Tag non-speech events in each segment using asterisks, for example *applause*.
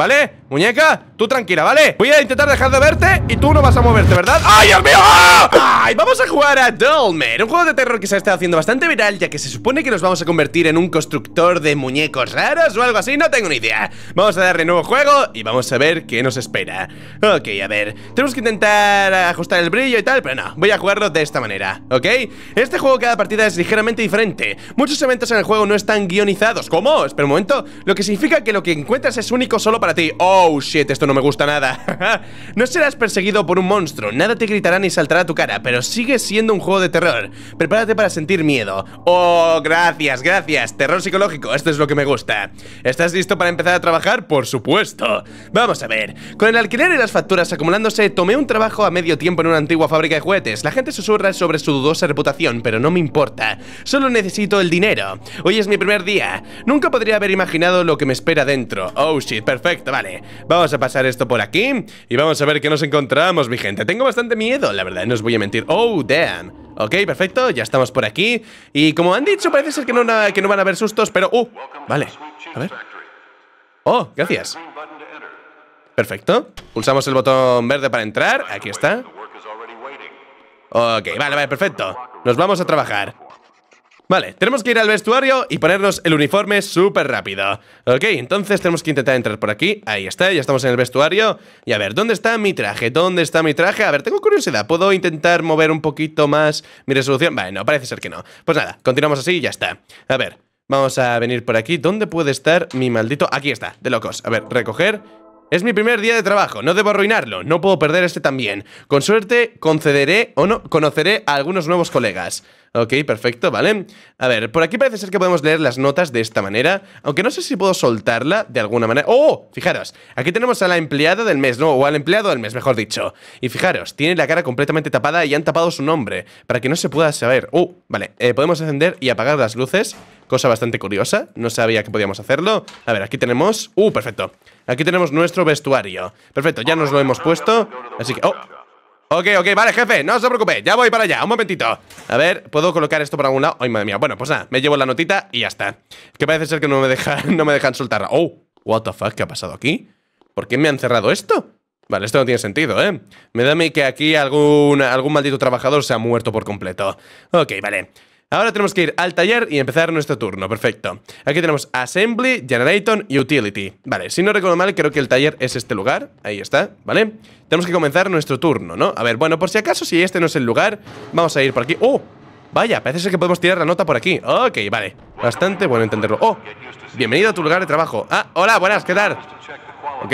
¿Vale? Muñeca, tú tranquila, ¿vale? Voy a intentar dejar de verte y tú no vas a moverte, ¿verdad? ¡Ay, Dios mío! ¡Ah! ¡Ay! Vamos a jugar a Dolmen, un juego de terror que se ha estado haciendo bastante viral Ya que se supone que nos vamos a convertir en un constructor de muñecos raros o algo así, no tengo ni idea Vamos a darle nuevo juego y vamos a ver qué nos espera Ok, a ver, tenemos que intentar ajustar el brillo y tal, pero no, voy a jugarlo de esta manera, ¿ok? Este juego cada partida es ligeramente diferente Muchos eventos en el juego no están guionizados, ¿cómo? Espera un momento, lo que significa que lo que encuentras es único solo para Oh, shit, esto no me gusta nada. *laughs* no serás perseguido por un monstruo, nada te gritará ni saltará a tu cara, pero sigue siendo un juego de terror. Prepárate para sentir miedo. Oh, gracias, gracias. Terror psicológico, esto es lo que me gusta. ¿Estás listo para empezar a trabajar? Por supuesto. Vamos a ver. Con el alquiler y las facturas acumulándose, tomé un trabajo a medio tiempo en una antigua fábrica de juguetes. La gente susurra sobre su dudosa reputación, pero no me importa. Solo necesito el dinero. Hoy es mi primer día. Nunca podría haber imaginado lo que me espera dentro. Oh, shit, perfecto vale Vamos a pasar esto por aquí Y vamos a ver qué nos encontramos, mi gente Tengo bastante miedo, la verdad, no os voy a mentir Oh, damn Ok, perfecto, ya estamos por aquí Y como han dicho, parece ser que no, que no van a haber sustos Pero, uh, vale A ver Oh, gracias Perfecto Pulsamos el botón verde para entrar Aquí está Ok, vale, vale, perfecto Nos vamos a trabajar Vale, tenemos que ir al vestuario y ponernos el uniforme súper rápido. Ok, entonces tenemos que intentar entrar por aquí. Ahí está, ya estamos en el vestuario. Y a ver, ¿dónde está mi traje? ¿Dónde está mi traje? A ver, tengo curiosidad. ¿Puedo intentar mover un poquito más mi resolución? Vale, no, parece ser que no. Pues nada, continuamos así y ya está. A ver, vamos a venir por aquí. ¿Dónde puede estar mi maldito...? Aquí está, de locos. A ver, recoger... Es mi primer día de trabajo, no debo arruinarlo, no puedo perder este también. Con suerte concederé o no conoceré a algunos nuevos colegas. Ok, perfecto, vale. A ver, por aquí parece ser que podemos leer las notas de esta manera, aunque no sé si puedo soltarla de alguna manera. ¡Oh! oh fijaros, aquí tenemos a la empleada del mes, ¿no? O al empleado del mes, mejor dicho. Y fijaros, tiene la cara completamente tapada y han tapado su nombre, para que no se pueda saber. ¡Uh! Vale, eh, podemos encender y apagar las luces, cosa bastante curiosa, no sabía que podíamos hacerlo. A ver, aquí tenemos... ¡Uh! Perfecto. Aquí tenemos nuestro vestuario. Perfecto, ya nos lo hemos puesto. Así que... Oh. Ok, ok, vale, jefe, no se preocupe, ya voy para allá, un momentito A ver, ¿puedo colocar esto para algún lado? Ay, madre mía, bueno, pues nada, me llevo la notita y ya está Que parece ser que no me dejan, *laughs* no me dejan Oh, what the fuck, ¿qué ha pasado aquí? ¿Por qué me han cerrado esto? Vale, esto no tiene sentido, ¿eh? Me da a mí que aquí algún, algún maldito trabajador se ha muerto por completo Ok, vale Ahora tenemos que ir al taller y empezar nuestro turno, perfecto. Aquí tenemos Assembly, Generator y Utility. Vale, si no recuerdo mal, creo que el taller es este lugar. Ahí está, ¿vale? Tenemos que comenzar nuestro turno, ¿no? A ver, bueno, por si acaso, si este no es el lugar, vamos a ir por aquí. ¡Oh! Vaya, parece ser que podemos tirar la nota por aquí. Ok, vale. Bastante bueno entenderlo. ¡Oh! Bienvenido a tu lugar de trabajo. Ah, hola, buenas, ¿qué tal? Ok.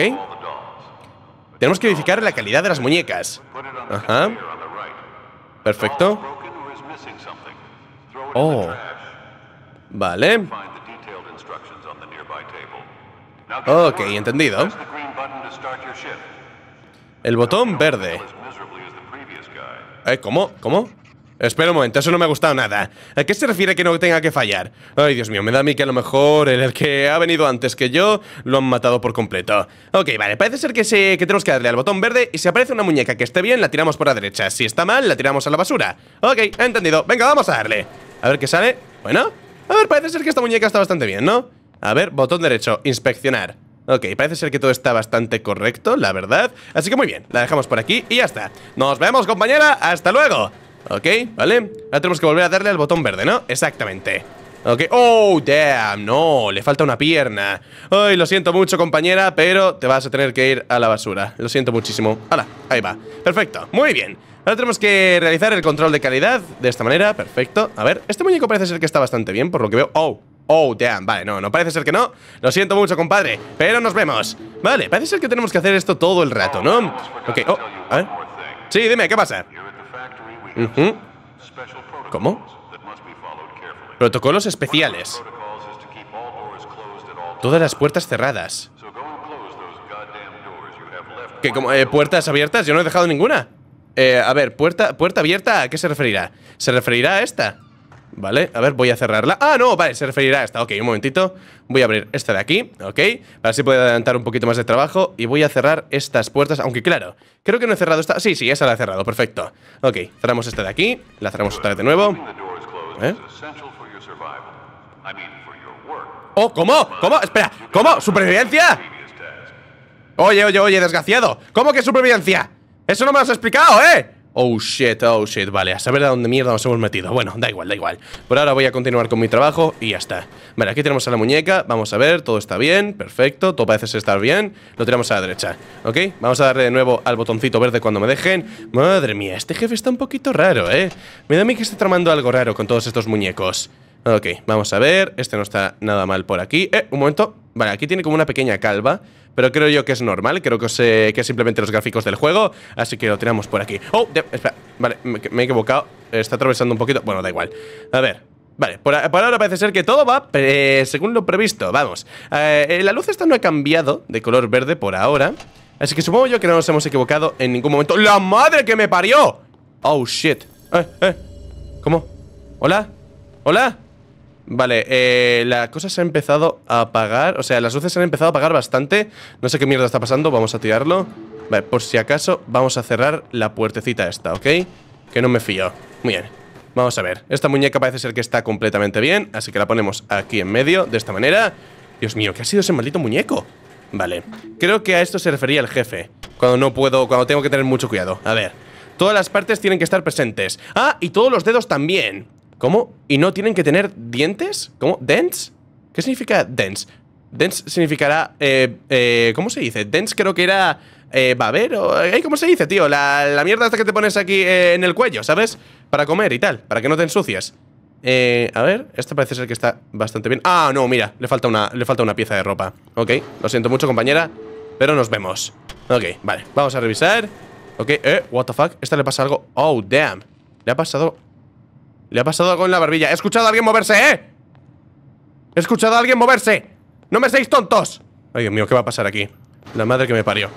Tenemos que verificar la calidad de las muñecas. Ajá. Perfecto. Oh. Vale. Ok, entendido. El botón verde. Eh, ¿cómo? ¿Cómo? Espera un momento, eso no me ha gustado nada. ¿A qué se refiere que no tenga que fallar? Ay, Dios mío, me da a mí que a lo mejor el, que ha venido antes que yo lo han matado por completo. Ok, vale, parece ser que, se, que tenemos que darle al botón verde y si aparece una muñeca que esté bien, la tiramos por la derecha. Si está mal, la tiramos a la basura. Ok, entendido. Venga, vamos a darle. A ver qué sale. Bueno. A ver, parece ser que esta muñeca está bastante bien, ¿no? A ver, botón derecho, inspeccionar. Ok, parece ser que todo está bastante correcto, la verdad. Así que muy bien, la dejamos por aquí y ya está. Nos vemos, compañera. Hasta luego. Ok, ¿vale? Ahora tenemos que volver a darle al botón verde, ¿no? Exactamente. Ok, oh, damn, no, le falta una pierna Ay, lo siento mucho compañera, pero te vas a tener que ir a la basura Lo siento muchísimo, hala, ahí va Perfecto, muy bien Ahora tenemos que realizar el control de calidad de esta manera. Perfecto. A ver, este muñeco parece ser que está bastante bien, por lo que veo. ¡Oh! Oh, damn, vale, no, no parece ser que no Lo siento mucho, compadre, pero nos vemos Vale, parece ser que tenemos que hacer esto todo el rato, ¿no? Ok, oh, a Sí, dime, ¿qué pasa? ¿Cómo? Protocolos especiales Todas las puertas cerradas ¿Qué, como eh, puertas abiertas? Yo no he dejado ninguna eh, a ver, puerta, puerta abierta, ¿a qué se referirá? ¿Se referirá a esta? Vale, a ver, voy a cerrarla Ah, no, vale, se referirá a esta, ok, un momentito Voy a abrir esta de aquí, ok Para así puedo adelantar un poquito más de trabajo Y voy a cerrar estas puertas, aunque claro Creo que no he cerrado esta, sí, sí, esa la he cerrado, perfecto Ok, cerramos esta de aquí La cerramos otra vez de nuevo ¿Eh? Oh, ¿cómo? ¿Cómo? Espera, ¿cómo? ¿Supervivencia? Oye, oye, oye, desgraciado ¿Cómo que supervivencia? Eso no me lo has explicado, ¿eh? Oh shit, oh shit, vale, a saber a dónde mierda nos hemos metido Bueno, da igual, da igual Por ahora voy a continuar con mi trabajo y ya está Vale, aquí tenemos a la muñeca, vamos a ver, todo está bien Perfecto, todo parece estar bien Lo tiramos a la derecha, ¿ok? Vamos a darle de nuevo al botoncito verde cuando me dejen Madre mía, este jefe está un poquito raro, ¿eh? Me da a mí que está tramando algo raro con todos estos muñecos Ok, vamos a ver, este no está nada mal por aquí Eh, un momento, vale, aquí tiene como una pequeña calva pero creo yo que es normal, creo eh, que es, simplemente los gráficos del juego, así que lo tiramos por aquí. Oh, espera, vale, me, he equivocado, está atravesando un poquito, bueno, da igual. A ver, Vale, por, ahora parece ser que todo va eh, según lo previsto, vamos. Eh, la luz esta no ha cambiado de color verde por ahora, así que supongo yo que no nos hemos equivocado en ningún momento. ¡La madre que me parió! Oh, shit. ¿Cómo? ¿Hola? ¿Hola? Vale, eh, la cosa se ha empezado a apagar. O sea, las luces se han empezado a apagar bastante. No sé qué mierda está pasando, vamos a tirarlo. Vale, por si acaso, vamos a cerrar la puertecita esta, ¿ok? Que no me fío. Muy bien. Vamos a ver. Esta muñeca parece ser que está completamente bien, así que la ponemos aquí en medio, de esta manera. Dios mío, ¿qué ha sido ese maldito muñeco? Vale. Creo que a esto se refería el jefe. Cuando no puedo, cuando tengo que tener mucho cuidado. A ver. Todas las partes tienen que estar presentes. Ah, y todos los dedos también. ¿Cómo? ¿Y no tienen que tener dientes? ¿Cómo? ¿Dents? ¿Qué significa dents? Dents significará... Eh, eh ¿Cómo se dice? Dents creo que era... Eh, a o... Eh, ¿Cómo se dice, tío? La, mierda hasta que te pones aquí eh, en el cuello, ¿sabes? Para comer y tal, para que no te ensucias. a ver, esta parece ser que está bastante bien. Ah, no, mira, le falta, una, le falta una pieza de ropa. Ok, lo siento mucho, compañera, pero nos vemos. Ok, vale, vamos a revisar. Ok, eh, what the fuck, esta le pasa algo. Oh, damn, le ha pasado le ha pasado algo en la barbilla. He escuchado a alguien moverse, ¿eh? He escuchado a alguien moverse. No me seáis tontos. Ay, Dios mío, ¿qué va a pasar aquí? La madre que me parió.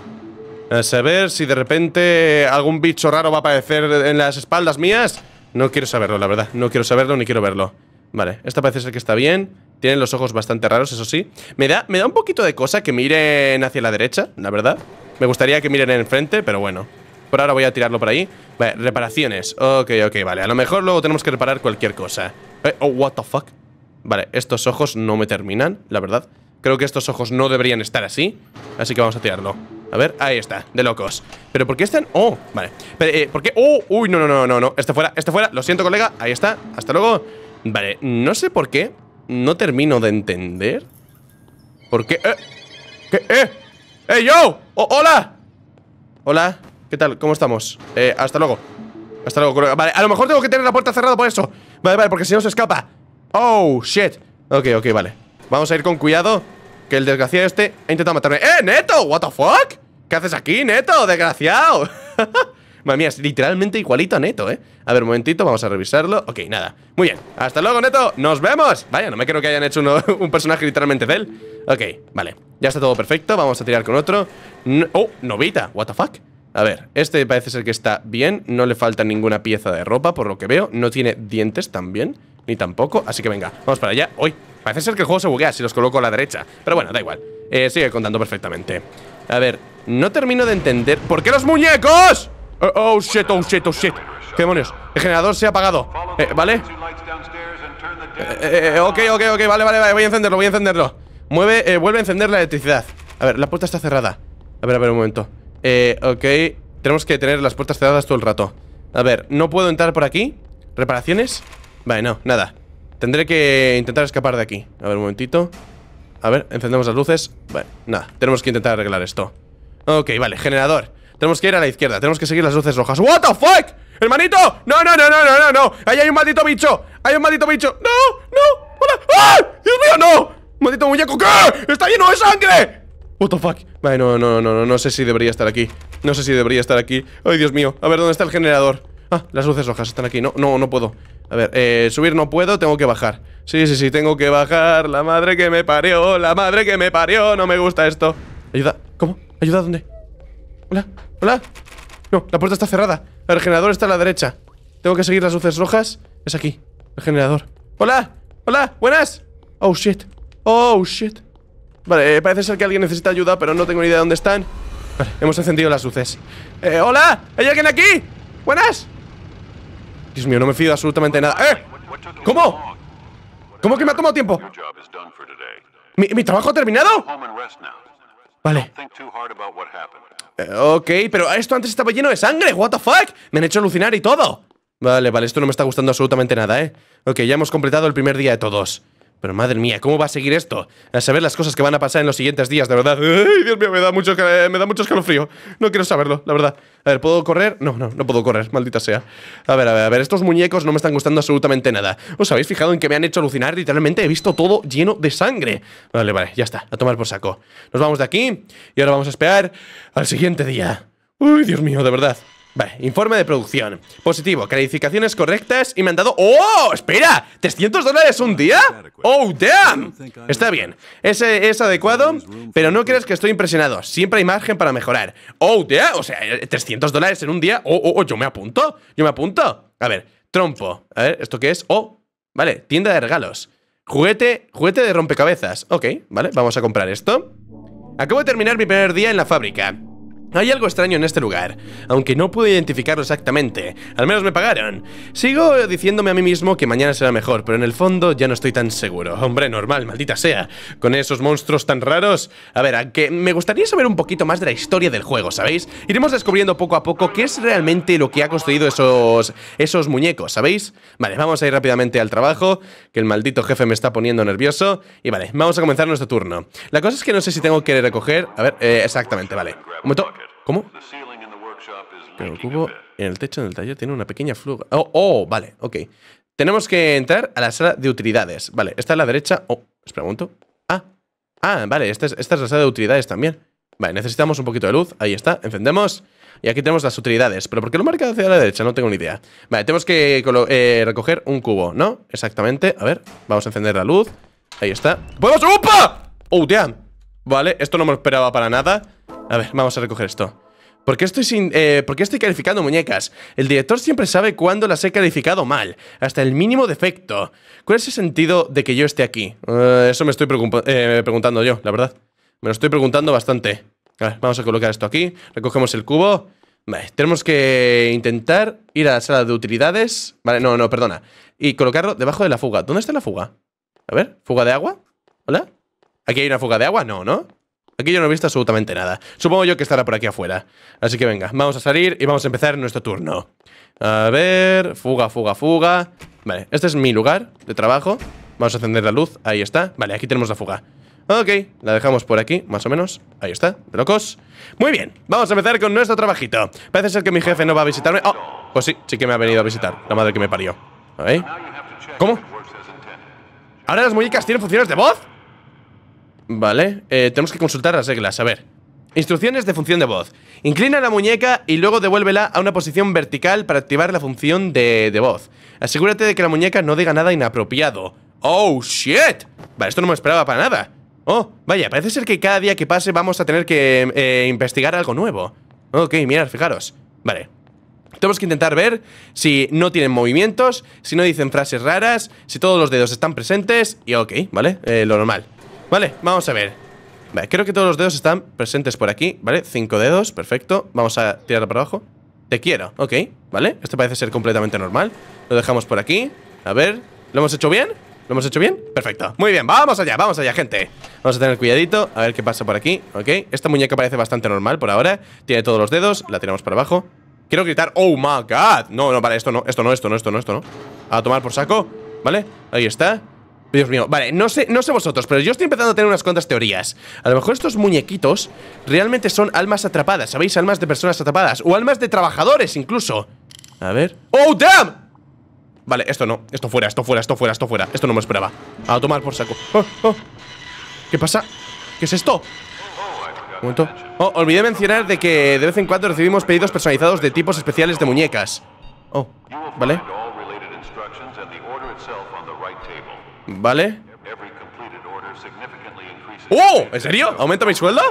A saber si de repente algún bicho raro va a aparecer en las espaldas mías. No quiero saberlo, la verdad. No quiero saberlo ni quiero verlo. Vale, esta parece ser que está bien. Tienen los ojos bastante raros, eso sí. Me da, me da un poquito de cosa que miren hacia la derecha, la verdad. Me gustaría que miren enfrente, pero bueno. Por ahora voy a tirarlo por ahí. Vale, reparaciones. Ok, ok, vale. A lo mejor luego tenemos que reparar cualquier cosa. Eh, oh, what the fuck. Vale, estos ojos no me terminan, la verdad. Creo que estos ojos no deberían estar así. Así que vamos a tirarlo. A ver, ahí está, de locos. Pero ¿por qué están? Oh, vale. Pero, eh, ¿Por qué? Oh, uy, no, no, no, no, no. Este fuera, este fuera. Lo siento, colega. Ahí está. Hasta luego. Vale, no sé por qué. No termino de entender. ¿Por qué? Eh, ¿Qué? ¡Eh! ¡Eh, yo! ¡Oh, hola. ¿Qué tal? ¿Cómo estamos? Eh, hasta luego. Hasta luego. Vale, a lo mejor tengo que tener la puerta cerrada por eso. Vale, vale, porque si no se escapa. Oh, shit. Ok, ok, vale. Vamos a ir con cuidado. Que el desgraciado este ha intentado matarme. ¡Eh, Neto! ¿What the fuck? ¿Qué haces aquí, Neto? Desgraciado. *laughs* Madre mía, es literalmente igualito a Neto, ¿eh? A ver, un momentito, vamos a revisarlo Ok, nada, muy bien, hasta luego Neto, ¡nos vemos! Vaya, no me creo que hayan hecho *laughs* un personaje literalmente de él Ok, vale, ya está todo perfecto, vamos a tirar con otro Oh, Novita, what the fuck a ver, este parece ser que está bien, no le falta ninguna pieza de ropa, por lo que veo. No tiene dientes también, ni tampoco, así que venga, vamos para allá. ¡Uy! Parece ser que el juego se buguea si los coloco a la derecha, pero bueno, da igual. Eh, sigue contando perfectamente. A ver, no termino de entender... ¿Por qué los muñecos? Oh, oh shit, oh shit, oh shit. ¿Qué demonios? El generador se ha apagado. Eh, ¿Vale? Eh, eh, ok, ok, ok, vale, vale, vale, voy a encenderlo, voy a encenderlo. Mueve, vuelve a encender la electricidad. A ver, la puerta está cerrada. A ver, a ver, un momento. Eh, ok. Tenemos que tener las puertas cerradas todo el rato. A ver, no puedo entrar por aquí. ¿Reparaciones? Vale, no, nada. Tendré que intentar escapar de aquí. A ver, un momentito. A ver, encendemos las luces. Vale, nada. Tenemos que intentar arreglar esto. Ok, vale, generador. Tenemos que ir a la izquierda. Tenemos que seguir las luces rojas. ¡What the fuck! ¡Hermanito! ¡No, no, no, no, no, no! no! ¡Ahí hay un maldito bicho! ¡Hay un maldito bicho! ¡No! ¡No! ¡Hola! ¡Ah! ¡Dios mío, no! ¡Maldito muñeco! ¿Qué? ¡Está lleno de sangre! What the fuck Vale, no, no, no, no, no sé si debería estar aquí No sé si debería estar aquí Ay, Dios mío A ver, ¿dónde está el generador? Ah, las luces rojas están aquí No, no, no puedo A ver, eh, subir no puedo, tengo que bajar Sí, sí, sí, tengo que bajar La madre que me parió La madre que me parió No me gusta esto Ayuda ¿Cómo? ¿Ayuda dónde? Hola, hola No, la puerta está cerrada El generador está a la derecha Tengo que seguir las luces rojas Es aquí El generador Hola, hola, buenas Oh, shit Oh, shit Vale, eh, parece ser que alguien necesita ayuda, pero no tengo ni idea de dónde están. Vale, hemos encendido las luces. Eh, ¡Hola! ¿Hay alguien aquí? ¡Buenas! Dios mío, no me fío absolutamente nada. ¡Eh! ¿Cómo? ¿Cómo que me ha tomado tiempo? ¿Mi, trabajo ha terminado? Vale. Eh, ok, pero esto antes estaba lleno de sangre. ¿What the fuck? Me han hecho alucinar y todo. Vale, vale, esto no me está gustando absolutamente nada, ¿eh? Ok, ya hemos completado el primer día de todos. Pero madre mía, ¿cómo va a seguir esto? A saber las cosas que van a pasar en los siguientes días, de verdad. ¡Ay, Dios mío, me da mucho, eh, me da mucho escalofrío. No quiero saberlo, la verdad. A ver, ¿puedo correr? No, no, no puedo correr, maldita sea. A ver, a ver, a ver, estos muñecos no me están gustando absolutamente nada. ¿Os habéis fijado en que me han hecho alucinar? Literalmente he visto todo lleno de sangre. Vale, vale, ya está, a tomar por saco. Nos vamos de aquí y ahora vamos a esperar al siguiente día. Uy, Dios mío, de verdad. Vale, informe de producción. Positivo, calificaciones correctas y me han dado... ¡Oh! ¡Espera! ¿300 dólares un día? ¡Oh, damn! Está bien. Ese es adecuado, pero no creas que estoy impresionado. Siempre hay margen para mejorar. ¡Oh, damn! O sea, 300 dólares en un día. ¡Oh, oh, oh! Yo me apunto. Yo me apunto. A ver, trompo. A ver, ¿esto qué es? ¡Oh! Vale, tienda de regalos. Juguete, juguete de rompecabezas. Ok, vale, vamos a comprar esto. Acabo de terminar mi primer día en la fábrica. Hay algo extraño en este lugar, aunque no pude identificarlo exactamente. Al menos me pagaron. Sigo diciéndome a mí mismo que mañana será mejor, pero en el fondo ya no estoy tan seguro. Hombre, normal, maldita sea. Con esos monstruos tan raros. A ver, aunque me gustaría saber un poquito más de la historia del juego, ¿sabéis? Iremos descubriendo poco a poco qué es realmente lo que ha construido esos, esos muñecos, ¿sabéis? Vale, vamos a ir rápidamente al trabajo, que el maldito jefe me está poniendo nervioso. Y vale, vamos a comenzar nuestro turno. La cosa es que no sé si tengo que recoger... A ver, eh, exactamente, vale. Un momento... ¿Cómo? el cubo en el techo del taller tiene una pequeña fluga... Oh, oh, vale, ok. Tenemos que entrar a la sala de utilidades. Vale, esta es la derecha. Oh, os pregunto. Ah, ah, vale, esta es, esta la sala de utilidades también. Vale, necesitamos un poquito de luz. Ahí está, encendemos. Y aquí tenemos las utilidades. Pero ¿por qué lo marca hacia la derecha? No tengo ni idea. Vale, tenemos que eh, recoger un cubo, ¿no? Exactamente. A ver, vamos a encender la luz. Ahí está. Vamos. ¡Upa! ¡Oh, tía! Vale, esto no me lo esperaba para nada. A ver, vamos a recoger esto. ¿Por qué, estoy eh, estoy calificando muñecas? El director siempre sabe cuándo las he calificado mal, hasta el mínimo defecto. ¿Cuál es el sentido de que yo esté aquí? Eh, eso me estoy eh, preguntando yo, la verdad. Me lo estoy preguntando bastante. A ver, vamos a colocar esto aquí, recogemos el cubo. Vale, tenemos que intentar ir a la sala de utilidades. Vale, no, no, perdona. Y colocarlo debajo de la fuga. ¿Dónde está la fuga? A ver, ¿fuga de agua? ¿Hola? ¿Aquí hay una fuga de agua? No, ¿no? Aquí yo no he visto absolutamente nada. Supongo yo que estará por aquí afuera. Así que venga, vamos a salir y vamos a empezar nuestro turno. A ver... Fuga, fuga, fuga. Vale, este es mi lugar de trabajo. Vamos a encender la luz. Ahí está. Vale, aquí tenemos la fuga. Ok, la dejamos por aquí, más o menos. Ahí está, de locos. Muy bien, vamos a empezar con nuestro trabajito. Parece ser que mi jefe no va a visitarme. Oh, pues sí, sí que me ha venido a visitar. La madre que me parió. ¿Cómo? ¿Ahora las muñecas tienen funciones de voz? Vale, eh, tenemos que consultar las reglas, a ver Instrucciones de función de voz Inclina la muñeca y luego devuélvela a una posición vertical para activar la función de, de voz Asegúrate de que la muñeca no diga nada inapropiado ¡Oh, shit! Vale, esto no me esperaba para nada Oh, vaya, parece ser que cada día que pase vamos a tener que eh, investigar algo nuevo Ok, mirad, fijaros Vale, tenemos que intentar ver si no tienen movimientos, si no dicen frases raras, si todos los dedos están presentes y ok, ¿vale? Eh, lo normal. Vale, vamos a ver Vale, creo que todos los dedos están presentes por aquí, ¿vale? Cinco dedos, perfecto Vamos a tirar para abajo Te quiero, ok, ¿vale? Esto parece ser completamente normal Lo dejamos por aquí A ver, ¿lo hemos hecho bien? ¿Lo hemos hecho bien? Perfecto, muy bien, vamos allá, vamos allá, gente Vamos a tener cuidadito, a ver qué pasa por aquí Ok, esta muñeca parece bastante normal por ahora Tiene todos los dedos, la tiramos para abajo Quiero gritar, oh my god No, no, vale, esto no, esto no, esto no, esto no, esto no A tomar por saco, ¿vale? Ahí está Dios mío, vale, no sé, no sé vosotros, pero yo estoy empezando a tener unas cuantas teorías. A lo mejor estos muñequitos realmente son almas atrapadas, ¿sabéis? Almas de personas atrapadas o almas de trabajadores incluso. A ver. ¡Oh, damn! Vale, esto no, esto fuera, esto fuera, esto fuera, esto fuera. Esto no me esperaba. A tomar por saco. Oh, oh. ¿Qué pasa? ¿Qué es esto? Un momento. Oh, olvidé mencionar de que de vez en cuando recibimos pedidos personalizados de tipos especiales de muñecas. Oh, vale. Vale ¡Oh! ¿En serio? ¿Aumenta mi sueldo?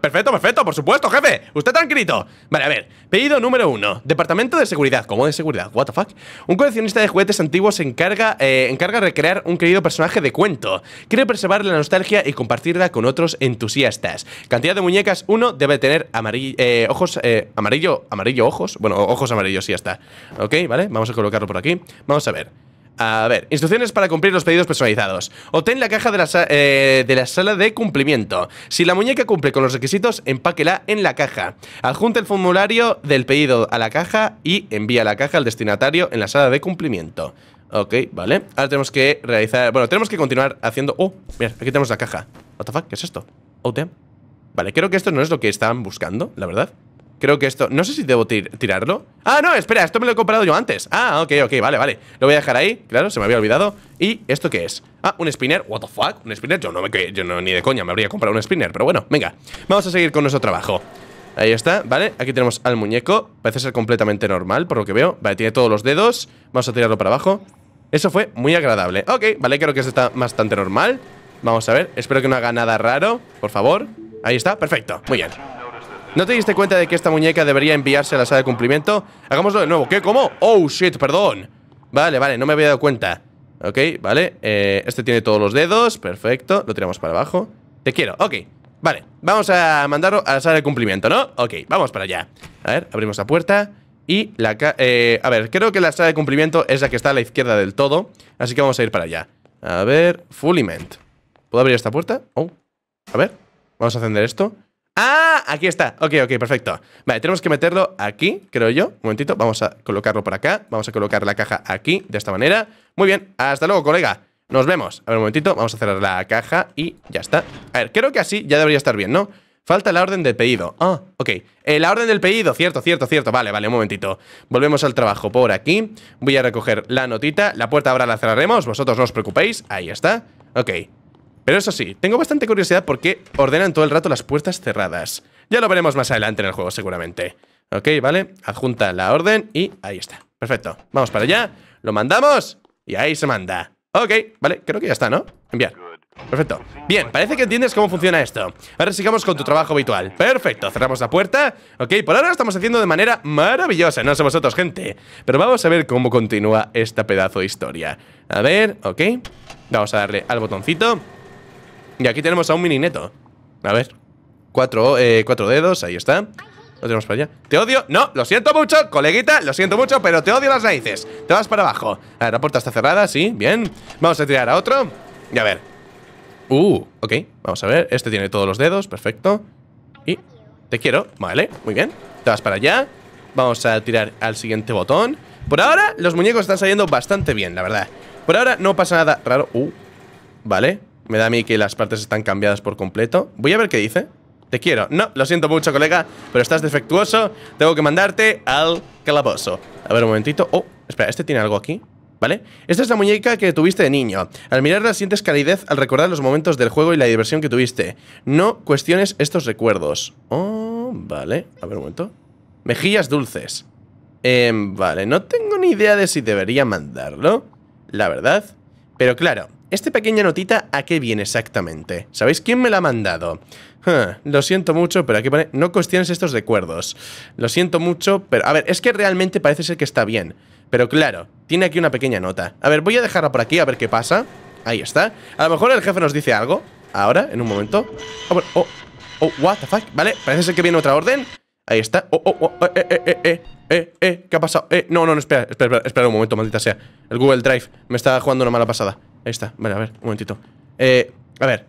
Perfecto, perfecto, por supuesto, jefe Usted tranquilito Vale, a ver Pedido número uno Departamento de Seguridad ¿Cómo de seguridad? What the fuck Un coleccionista de juguetes antiguos se encarga, eh, encarga recrear un querido personaje de cuento Quiere preservar la nostalgia y compartirla con otros entusiastas Cantidad de muñecas Uno debe tener amarillo, eh, ojos eh, Amarillo, amarillo ojos Bueno, ojos amarillos, y ya está Ok, vale, vamos a colocarlo por aquí Vamos a ver a ver, instrucciones para cumplir los pedidos personalizados. Obtén la caja eh, de la, sala de cumplimiento. Si la muñeca cumple con los requisitos, empáquela en la caja. Adjunta el formulario del pedido a la caja y envía la caja al destinatario en la sala de cumplimiento. Ok, vale. Ahora tenemos que realizar... Bueno, tenemos que continuar haciendo... Oh, mira, aquí tenemos la caja. ¿qué es esto? Oh, vale, creo que esto no es lo que estaban buscando, la verdad. Creo que esto... No sé si debo tirarlo. Ah, no, espera, esto me lo he comprado yo antes. Ah, ok, ok, vale, vale. Lo voy a dejar ahí, claro, se me había olvidado. ¿Y esto qué es? Ah, un spinner. What the fuck? ¿Un spinner? Yo no me... Yo no, ni de coña me habría comprado un spinner, pero bueno, venga. Vamos a seguir con nuestro trabajo. Ahí está, ¿vale? Aquí tenemos al muñeco Parece ser completamente normal, por lo que veo Vale, tiene todos los dedos Vamos a tirarlo para abajo Eso fue muy agradable Ok, vale, creo que esto está bastante normal Vamos a ver, espero que no haga nada raro Por favor Ahí está, perfecto, muy bien ¿No te diste cuenta de que esta muñeca debería enviarse a la sala de cumplimiento? Hagámoslo de nuevo. ¿Qué? ¿Cómo? Oh, shit, perdón. Vale, vale, no me había dado cuenta. Ok, vale. Eh, este tiene todos los dedos. Perfecto. Lo tiramos para abajo. Te quiero. Ok. Vale. Vamos a mandarlo a la sala de cumplimiento, ¿no? Ok, vamos para allá. A ver, abrimos la puerta. Y la... Eh, a ver, creo que la sala de cumplimiento es la que está a la izquierda del todo. Así que vamos a ir para allá. A ver, Fuliment. ¿Puedo abrir esta puerta? Oh. A ver. Vamos a encender esto. ¡Ah! Aquí está. Ok, ok, perfecto. Vale, tenemos que meterlo aquí, creo yo. Un momentito, vamos a colocarlo por acá. Vamos a colocar la caja aquí, de esta manera. Muy bien, hasta luego, colega. Nos vemos. A ver, un momentito, vamos a cerrar la caja y ya está. A ver, creo que así ya debería estar bien, ¿no? Falta la orden del pedido. Ah, ok. Eh, la orden del pedido, cierto, cierto, cierto. Vale, vale, un momentito. Volvemos al trabajo por aquí. Voy a recoger la notita. La puerta ahora la cerraremos, vosotros no os preocupéis. Ahí está. Ok. Pero eso sí, tengo bastante curiosidad por qué ordenan todo el rato las puertas cerradas. Ya lo veremos más adelante en el juego, seguramente. Ok, vale, adjunta la orden y ahí está. Perfecto, vamos para allá, lo mandamos y ahí se manda. Ok, vale, creo que ya está, ¿no? Enviar. Perfecto. Bien, parece que entiendes cómo funciona esto. Ahora sigamos con tu trabajo habitual. Perfecto, cerramos la puerta. Ok, por ahora lo estamos haciendo de manera maravillosa, no somos vosotros, gente. Pero vamos a ver cómo continúa esta pedazo de historia. A ver, ok. Vamos a darle al botoncito. Y aquí tenemos a un mini neto. A ver. Eh, cuatro, dedos, ahí está. Lo tenemos para allá. Te odio. No, lo siento mucho, coleguita. Lo siento mucho, pero te odio las raíces. Te vas para abajo. A ver, la puerta está cerrada, sí, bien. Vamos a tirar a otro. Y a ver. Uh, ok. Vamos a ver. Este tiene todos los dedos, perfecto. Y te quiero. Vale, muy bien. Te vas para allá. Vamos a tirar al siguiente botón. Por ahora, los muñecos están saliendo bastante bien, la verdad. Por ahora no pasa nada raro. Uh, vale. Me da a mí que las partes están cambiadas por completo. Voy a ver qué dice. Te quiero. No, lo siento mucho, colega, pero estás defectuoso. Tengo que mandarte al calabozo. A ver, un momentito. Oh, espera, este tiene algo aquí. ¿Vale? Esta es la muñeca que tuviste de niño. Al mirarla sientes calidez al recordar los momentos del juego y la diversión que tuviste. No cuestiones estos recuerdos. Oh, vale. A ver un momento. Mejillas dulces. Em, vale, no tengo ni idea de si debería mandarlo. La verdad. Pero claro, esta pequeña notita, ¿a qué viene exactamente? ¿Sabéis quién me la ha mandado? lo siento mucho, pero aquí pone, no cuestiones estos recuerdos. Lo siento mucho, pero... A ver, es que realmente parece ser que está bien. Pero claro, tiene aquí una pequeña nota. A ver, voy a dejarla por aquí, a ver qué pasa. Ahí está. A lo mejor el jefe nos dice algo. Ahora, en un momento. Oh, oh, what the fuck. Vale, parece ser que viene otra orden. Ahí está. Oh, oh, oh eh, eh, eh, eh, eh, eh, ¿qué ha pasado? Eh, no, no, espera, espera, espera, espera un momento, maldita sea. El Google Drive me está jugando una mala pasada. Ahí está. Vale, a ver, un momentito. Eh, a ver.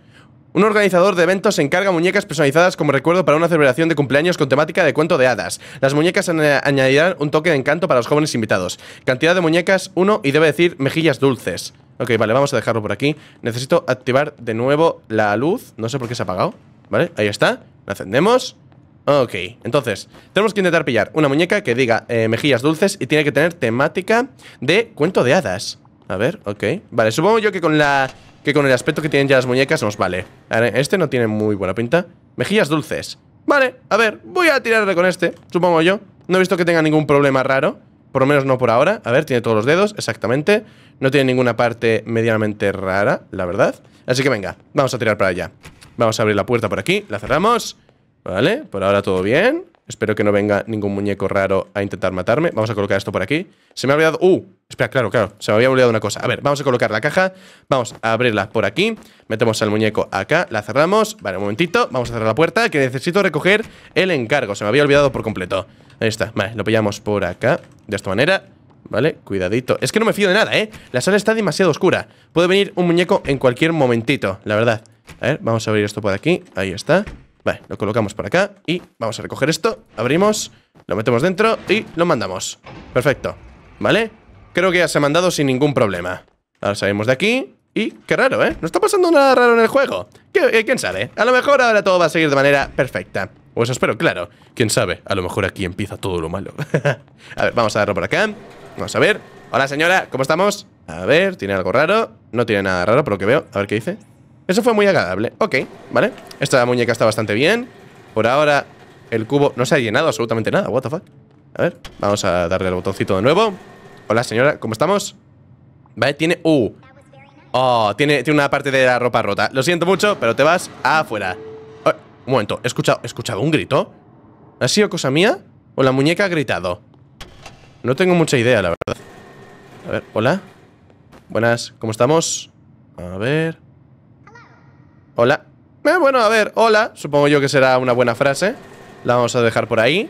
Un organizador de eventos encarga muñecas personalizadas como recuerdo para una celebración de cumpleaños con temática de cuento de hadas. Las muñecas añadirán un toque de encanto para los jóvenes invitados. Cantidad de muñecas, uno, y debe decir mejillas dulces. Ok, vale, vamos a dejarlo por aquí. Necesito activar de nuevo la luz. No sé por qué se ha apagado. Vale, ahí está. La encendemos. Ok, entonces, tenemos que intentar pillar una muñeca que diga eh, mejillas dulces y tiene que tener temática de cuento de hadas. A ver, ok Vale, supongo yo que con la... Que con el aspecto que tienen ya las muñecas nos vale Este no tiene muy buena pinta Mejillas dulces Vale, a ver, voy a tirarle con este, supongo yo No he visto que tenga ningún problema raro Por lo menos no por ahora A ver, tiene todos los dedos, exactamente No tiene ninguna parte medianamente rara, la verdad Así que venga, vamos a tirar para allá Vamos a abrir la puerta por aquí, la cerramos Vale, por ahora todo bien Espero que no venga ningún muñeco raro a intentar matarme. Vamos a colocar esto por aquí. Se me ha olvidado... ¡Uh! Espera, claro, claro. Se me había olvidado una cosa. A ver, vamos a colocar la caja. Vamos a abrirla por aquí. Metemos al muñeco acá. La cerramos. Vale, un momentito. Vamos a cerrar la puerta que necesito recoger el encargo. Se me había olvidado por completo. Ahí está. Vale, lo pillamos por acá. De esta manera. Vale, cuidadito. Es que no me fío de nada, ¿eh? La sala está demasiado oscura. Puede venir un muñeco en cualquier momentito, la verdad. A ver, vamos a abrir esto por aquí. Ahí está. Vale, lo colocamos por acá y vamos a recoger esto. Abrimos, lo metemos dentro y lo mandamos. Perfecto. ¿Vale? Creo que ya se ha mandado sin ningún problema. Ahora salimos de aquí y qué raro, ¿eh? No está pasando nada raro en el juego. Eh, ¿Quién sabe? A lo mejor ahora todo va a seguir de manera perfecta. pues eso espero, claro. ¿Quién sabe? A lo mejor aquí empieza todo lo malo. *laughs* a ver, vamos a darlo por acá. Vamos a ver. Hola, señora. ¿Cómo estamos? A ver, ¿tiene algo raro? No tiene nada raro por lo que veo. A ver qué dice. Eso fue muy agradable. Ok, ¿vale? Esta muñeca está bastante bien. Por ahora el cubo no se ha llenado absolutamente nada. What the fuck? A ver, vamos a darle el botoncito de nuevo. Hola, señora, ¿cómo estamos? Vale, tiene... Uh. Oh, tiene, una parte de la ropa rota. Lo siento mucho, pero te vas afuera. Oh, un momento, escuchado, ¿he escuchado un grito? ¿Ha sido cosa mía? ¿O la muñeca ha gritado? No tengo mucha idea, la verdad. A ver, hola. Buenas, ¿cómo estamos? A ver... Hola. Eh, bueno, a ver, hola. Supongo yo que será una buena frase. La vamos a dejar por ahí.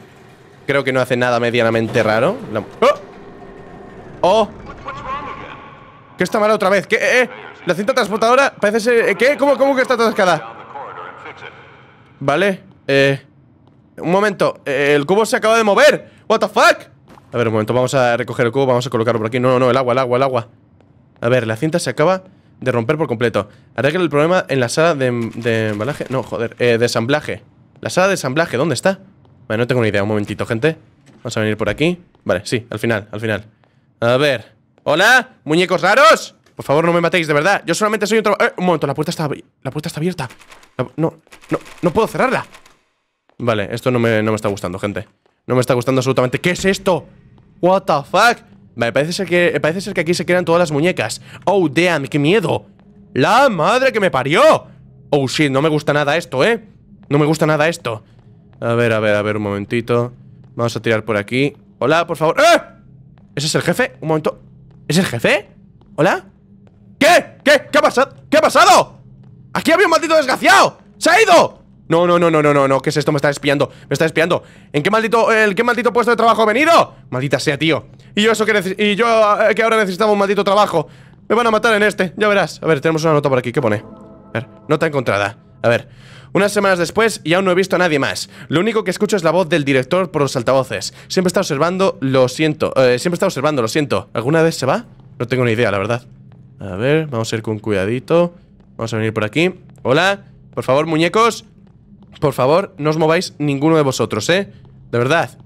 Creo que no hace nada medianamente raro. ¡Oh! ¡Oh! ¿Qué está mal otra vez? ¿Qué? Eh, La cinta transportadora parece ser... Eh, ¿Qué? ¿Cómo, cómo que está atascada? Vale. Eh... Un momento. Eh, el cubo se acaba de mover. ¿What the fuck? A ver, un momento. Vamos a recoger el cubo. Vamos a colocarlo por aquí. No, no, no. El agua, el agua, el agua. A ver, la cinta se acaba de romper por completo. Arregla el problema en la sala de, de embalaje. No, joder, eh, de ensamblaje. La sala de ensamblaje, ¿dónde está? Vale, no tengo ni idea. Un momentito, gente. Vamos a venir por aquí. Vale, sí, al final, al final. A ver. ¡Hola! ¿Muñecos raros? Por favor, no me matéis, de verdad. Yo solamente soy un trabajo. Eh, un momento, la puerta está, la puerta está abierta. no, no, no puedo cerrarla. Vale, esto no me, no me está gustando, gente. No me está gustando absolutamente. ¿Qué es esto? ¿What the fuck? Vale, parece ser, que, parece ser que aquí se quedan todas las muñecas Oh, damn, qué miedo ¡La madre que me parió! Oh, sí no me gusta nada esto, ¿eh? No me gusta nada esto A ver, a ver, a ver, un momentito Vamos a tirar por aquí Hola, por favor ¡Eh! ¿Ese es el jefe? Un momento ¿Es el jefe? ¿Hola? ¿Qué? ¿Qué? ¿Qué ha pasado? ¿Qué ha pasado? ¡Aquí había un maldito desgraciado! ¡Se ha ido! No, no, no, no, no, no, no. ¿Qué es esto? Me está espiando. Me está espiando. ¿En qué maldito, el qué maldito puesto de trabajo he venido? Maldita sea, tío. Y yo eso que y yo eh, que ahora necesitaba un maldito trabajo. Me van a matar en este, ya verás. A ver, tenemos una nota por aquí, ¿qué pone? A ver, nota encontrada. A ver. Unas semanas después y aún no he visto a nadie más. Lo único que escucho es la voz del director por los altavoces. Siempre está observando, lo siento. Eh, siempre está observando, lo siento. ¿Alguna vez se va? No tengo ni idea, la verdad. A ver, vamos a ir con cuidadito. Vamos a venir por aquí. Hola. Por favor, muñecos. Por favor, no os mováis ninguno de vosotros, ¿eh? De verdad.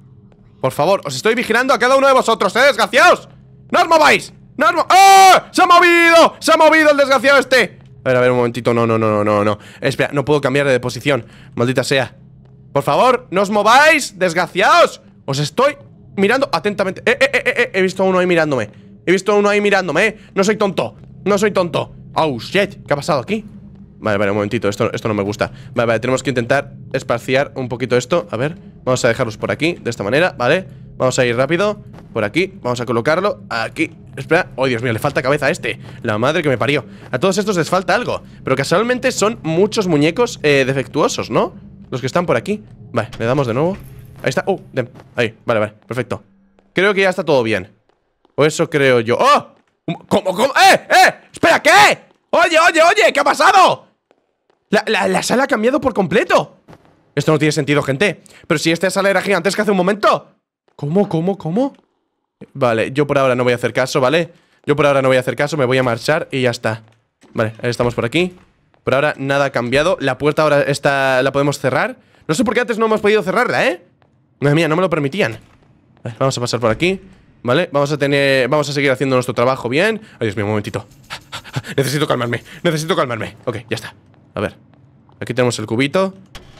Por favor, os estoy vigilando a cada uno de vosotros, ¿eh, desgraciados? ¡No os mováis! ¡No os mováis! ¡Oh! ¡Ah! ¡Se ha movido! ¡Se ha movido el desgraciado este! A ver, a ver, un momentito. No, no, no, no, no. no. Espera, no puedo cambiar de posición. Maldita sea. Por favor, no os mováis, desgraciados. Os estoy mirando atentamente. Eh, eh, eh, eh, he visto a uno ahí mirándome. He visto a uno ahí mirándome, eh. No soy tonto. No soy tonto. Oh, shit. ¿Qué ha pasado aquí? Vale, vale, un momentito, esto, esto no me gusta Vale, vale, tenemos que intentar esparciar un poquito esto A ver, vamos a dejarlos por aquí, de esta manera, ¿vale? Vamos a ir rápido Por aquí, vamos a colocarlo Aquí, espera, oh Dios mío, le falta cabeza a este La madre que me parió A todos estos les falta algo Pero casualmente son muchos muñecos eh, defectuosos, ¿no? Los que están por aquí Vale, le damos de nuevo Ahí está, oh, ahí, vale, vale, perfecto Creo que ya está todo bien O eso creo yo ¡Oh! ¿Cómo, cómo? ¡Eh, eh! ¡Espera, qué! ¡Oye, oye, oye! ¿Qué ha pasado? La, sala ha cambiado por completo. Esto no tiene sentido, gente. Pero si esta sala era gigantesca hace un momento. ¿Cómo, cómo, cómo? Vale, yo por ahora no voy a hacer caso, ¿vale? Yo por ahora no voy a hacer caso, me voy a marchar y ya está. Vale, estamos por aquí. Por ahora nada ha cambiado. La puerta ahora está, la podemos cerrar. No sé por qué antes no hemos podido cerrarla, ¿eh? Madre mía, no me lo permitían. vamos a pasar por aquí. ¿Vale? Vamos a tener. Vamos a seguir haciendo nuestro trabajo bien. Ay, Dios mío, un momentito. *laughs* Necesito calmarme. Necesito calmarme. Ok, ya está. A ver Aquí tenemos el cubito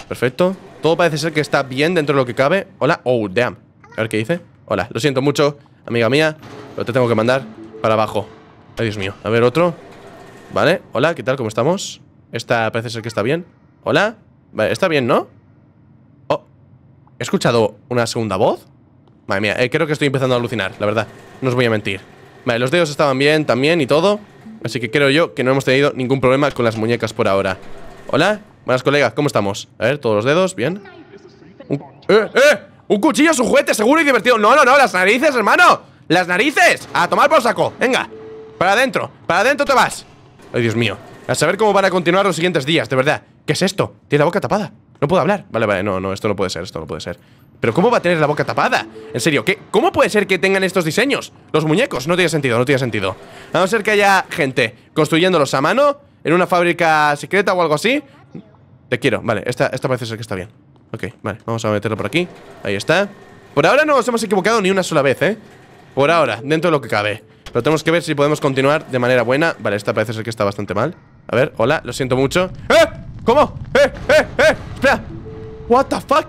Perfecto Todo parece ser que está bien dentro de lo que cabe Hola Oh, damn A ver qué dice Hola, lo siento mucho Amiga mía Pero te tengo que mandar para abajo Ay, Dios mío A ver, otro Vale Hola, ¿qué tal? ¿Cómo estamos? Esta parece ser que está bien Hola Vale, está bien, ¿no? Oh ¿He escuchado una segunda voz? Madre mía, eh, creo que estoy empezando a alucinar, la verdad No os voy a mentir Vale, los dedos estaban bien también y todo Así que creo yo que no hemos tenido ningún problema con las muñecas por ahora Hola, buenas colegas, ¿cómo estamos? A ver, todos los dedos, bien un, ¡Eh, eh! ¡Un cuchillo es un juguete seguro y divertido! ¡No, no, no! ¡Las narices, hermano! ¡Las narices! ¡A tomar por saco! ¡Venga! ¡Para adentro! ¡Para adentro te vas! ¡Ay, Dios mío! A saber cómo van a continuar los siguientes días, de verdad ¿Qué es esto? Tiene la boca tapada No puedo hablar Vale, vale, no, no, esto no puede ser, esto no puede ser ¿Pero cómo va a tener la boca tapada? En serio, ¿qué? ¿cómo puede ser que tengan estos diseños? Los muñecos, no tiene sentido, no tiene sentido A no ser que haya gente construyéndolos a mano En una fábrica secreta o algo así Te quiero, vale, esta, esta parece ser que está bien Ok, vale, vamos a meterlo por aquí Ahí está Por ahora no nos hemos equivocado ni una sola vez, ¿eh? Por ahora, dentro de lo que cabe Pero tenemos que ver si podemos continuar de manera buena Vale, esta parece ser que está bastante mal A ver, hola, lo siento mucho ¡Eh! ¿Cómo? ¡Eh! ¡Eh! ¡Eh! ¡Espera! ¿What the fuck?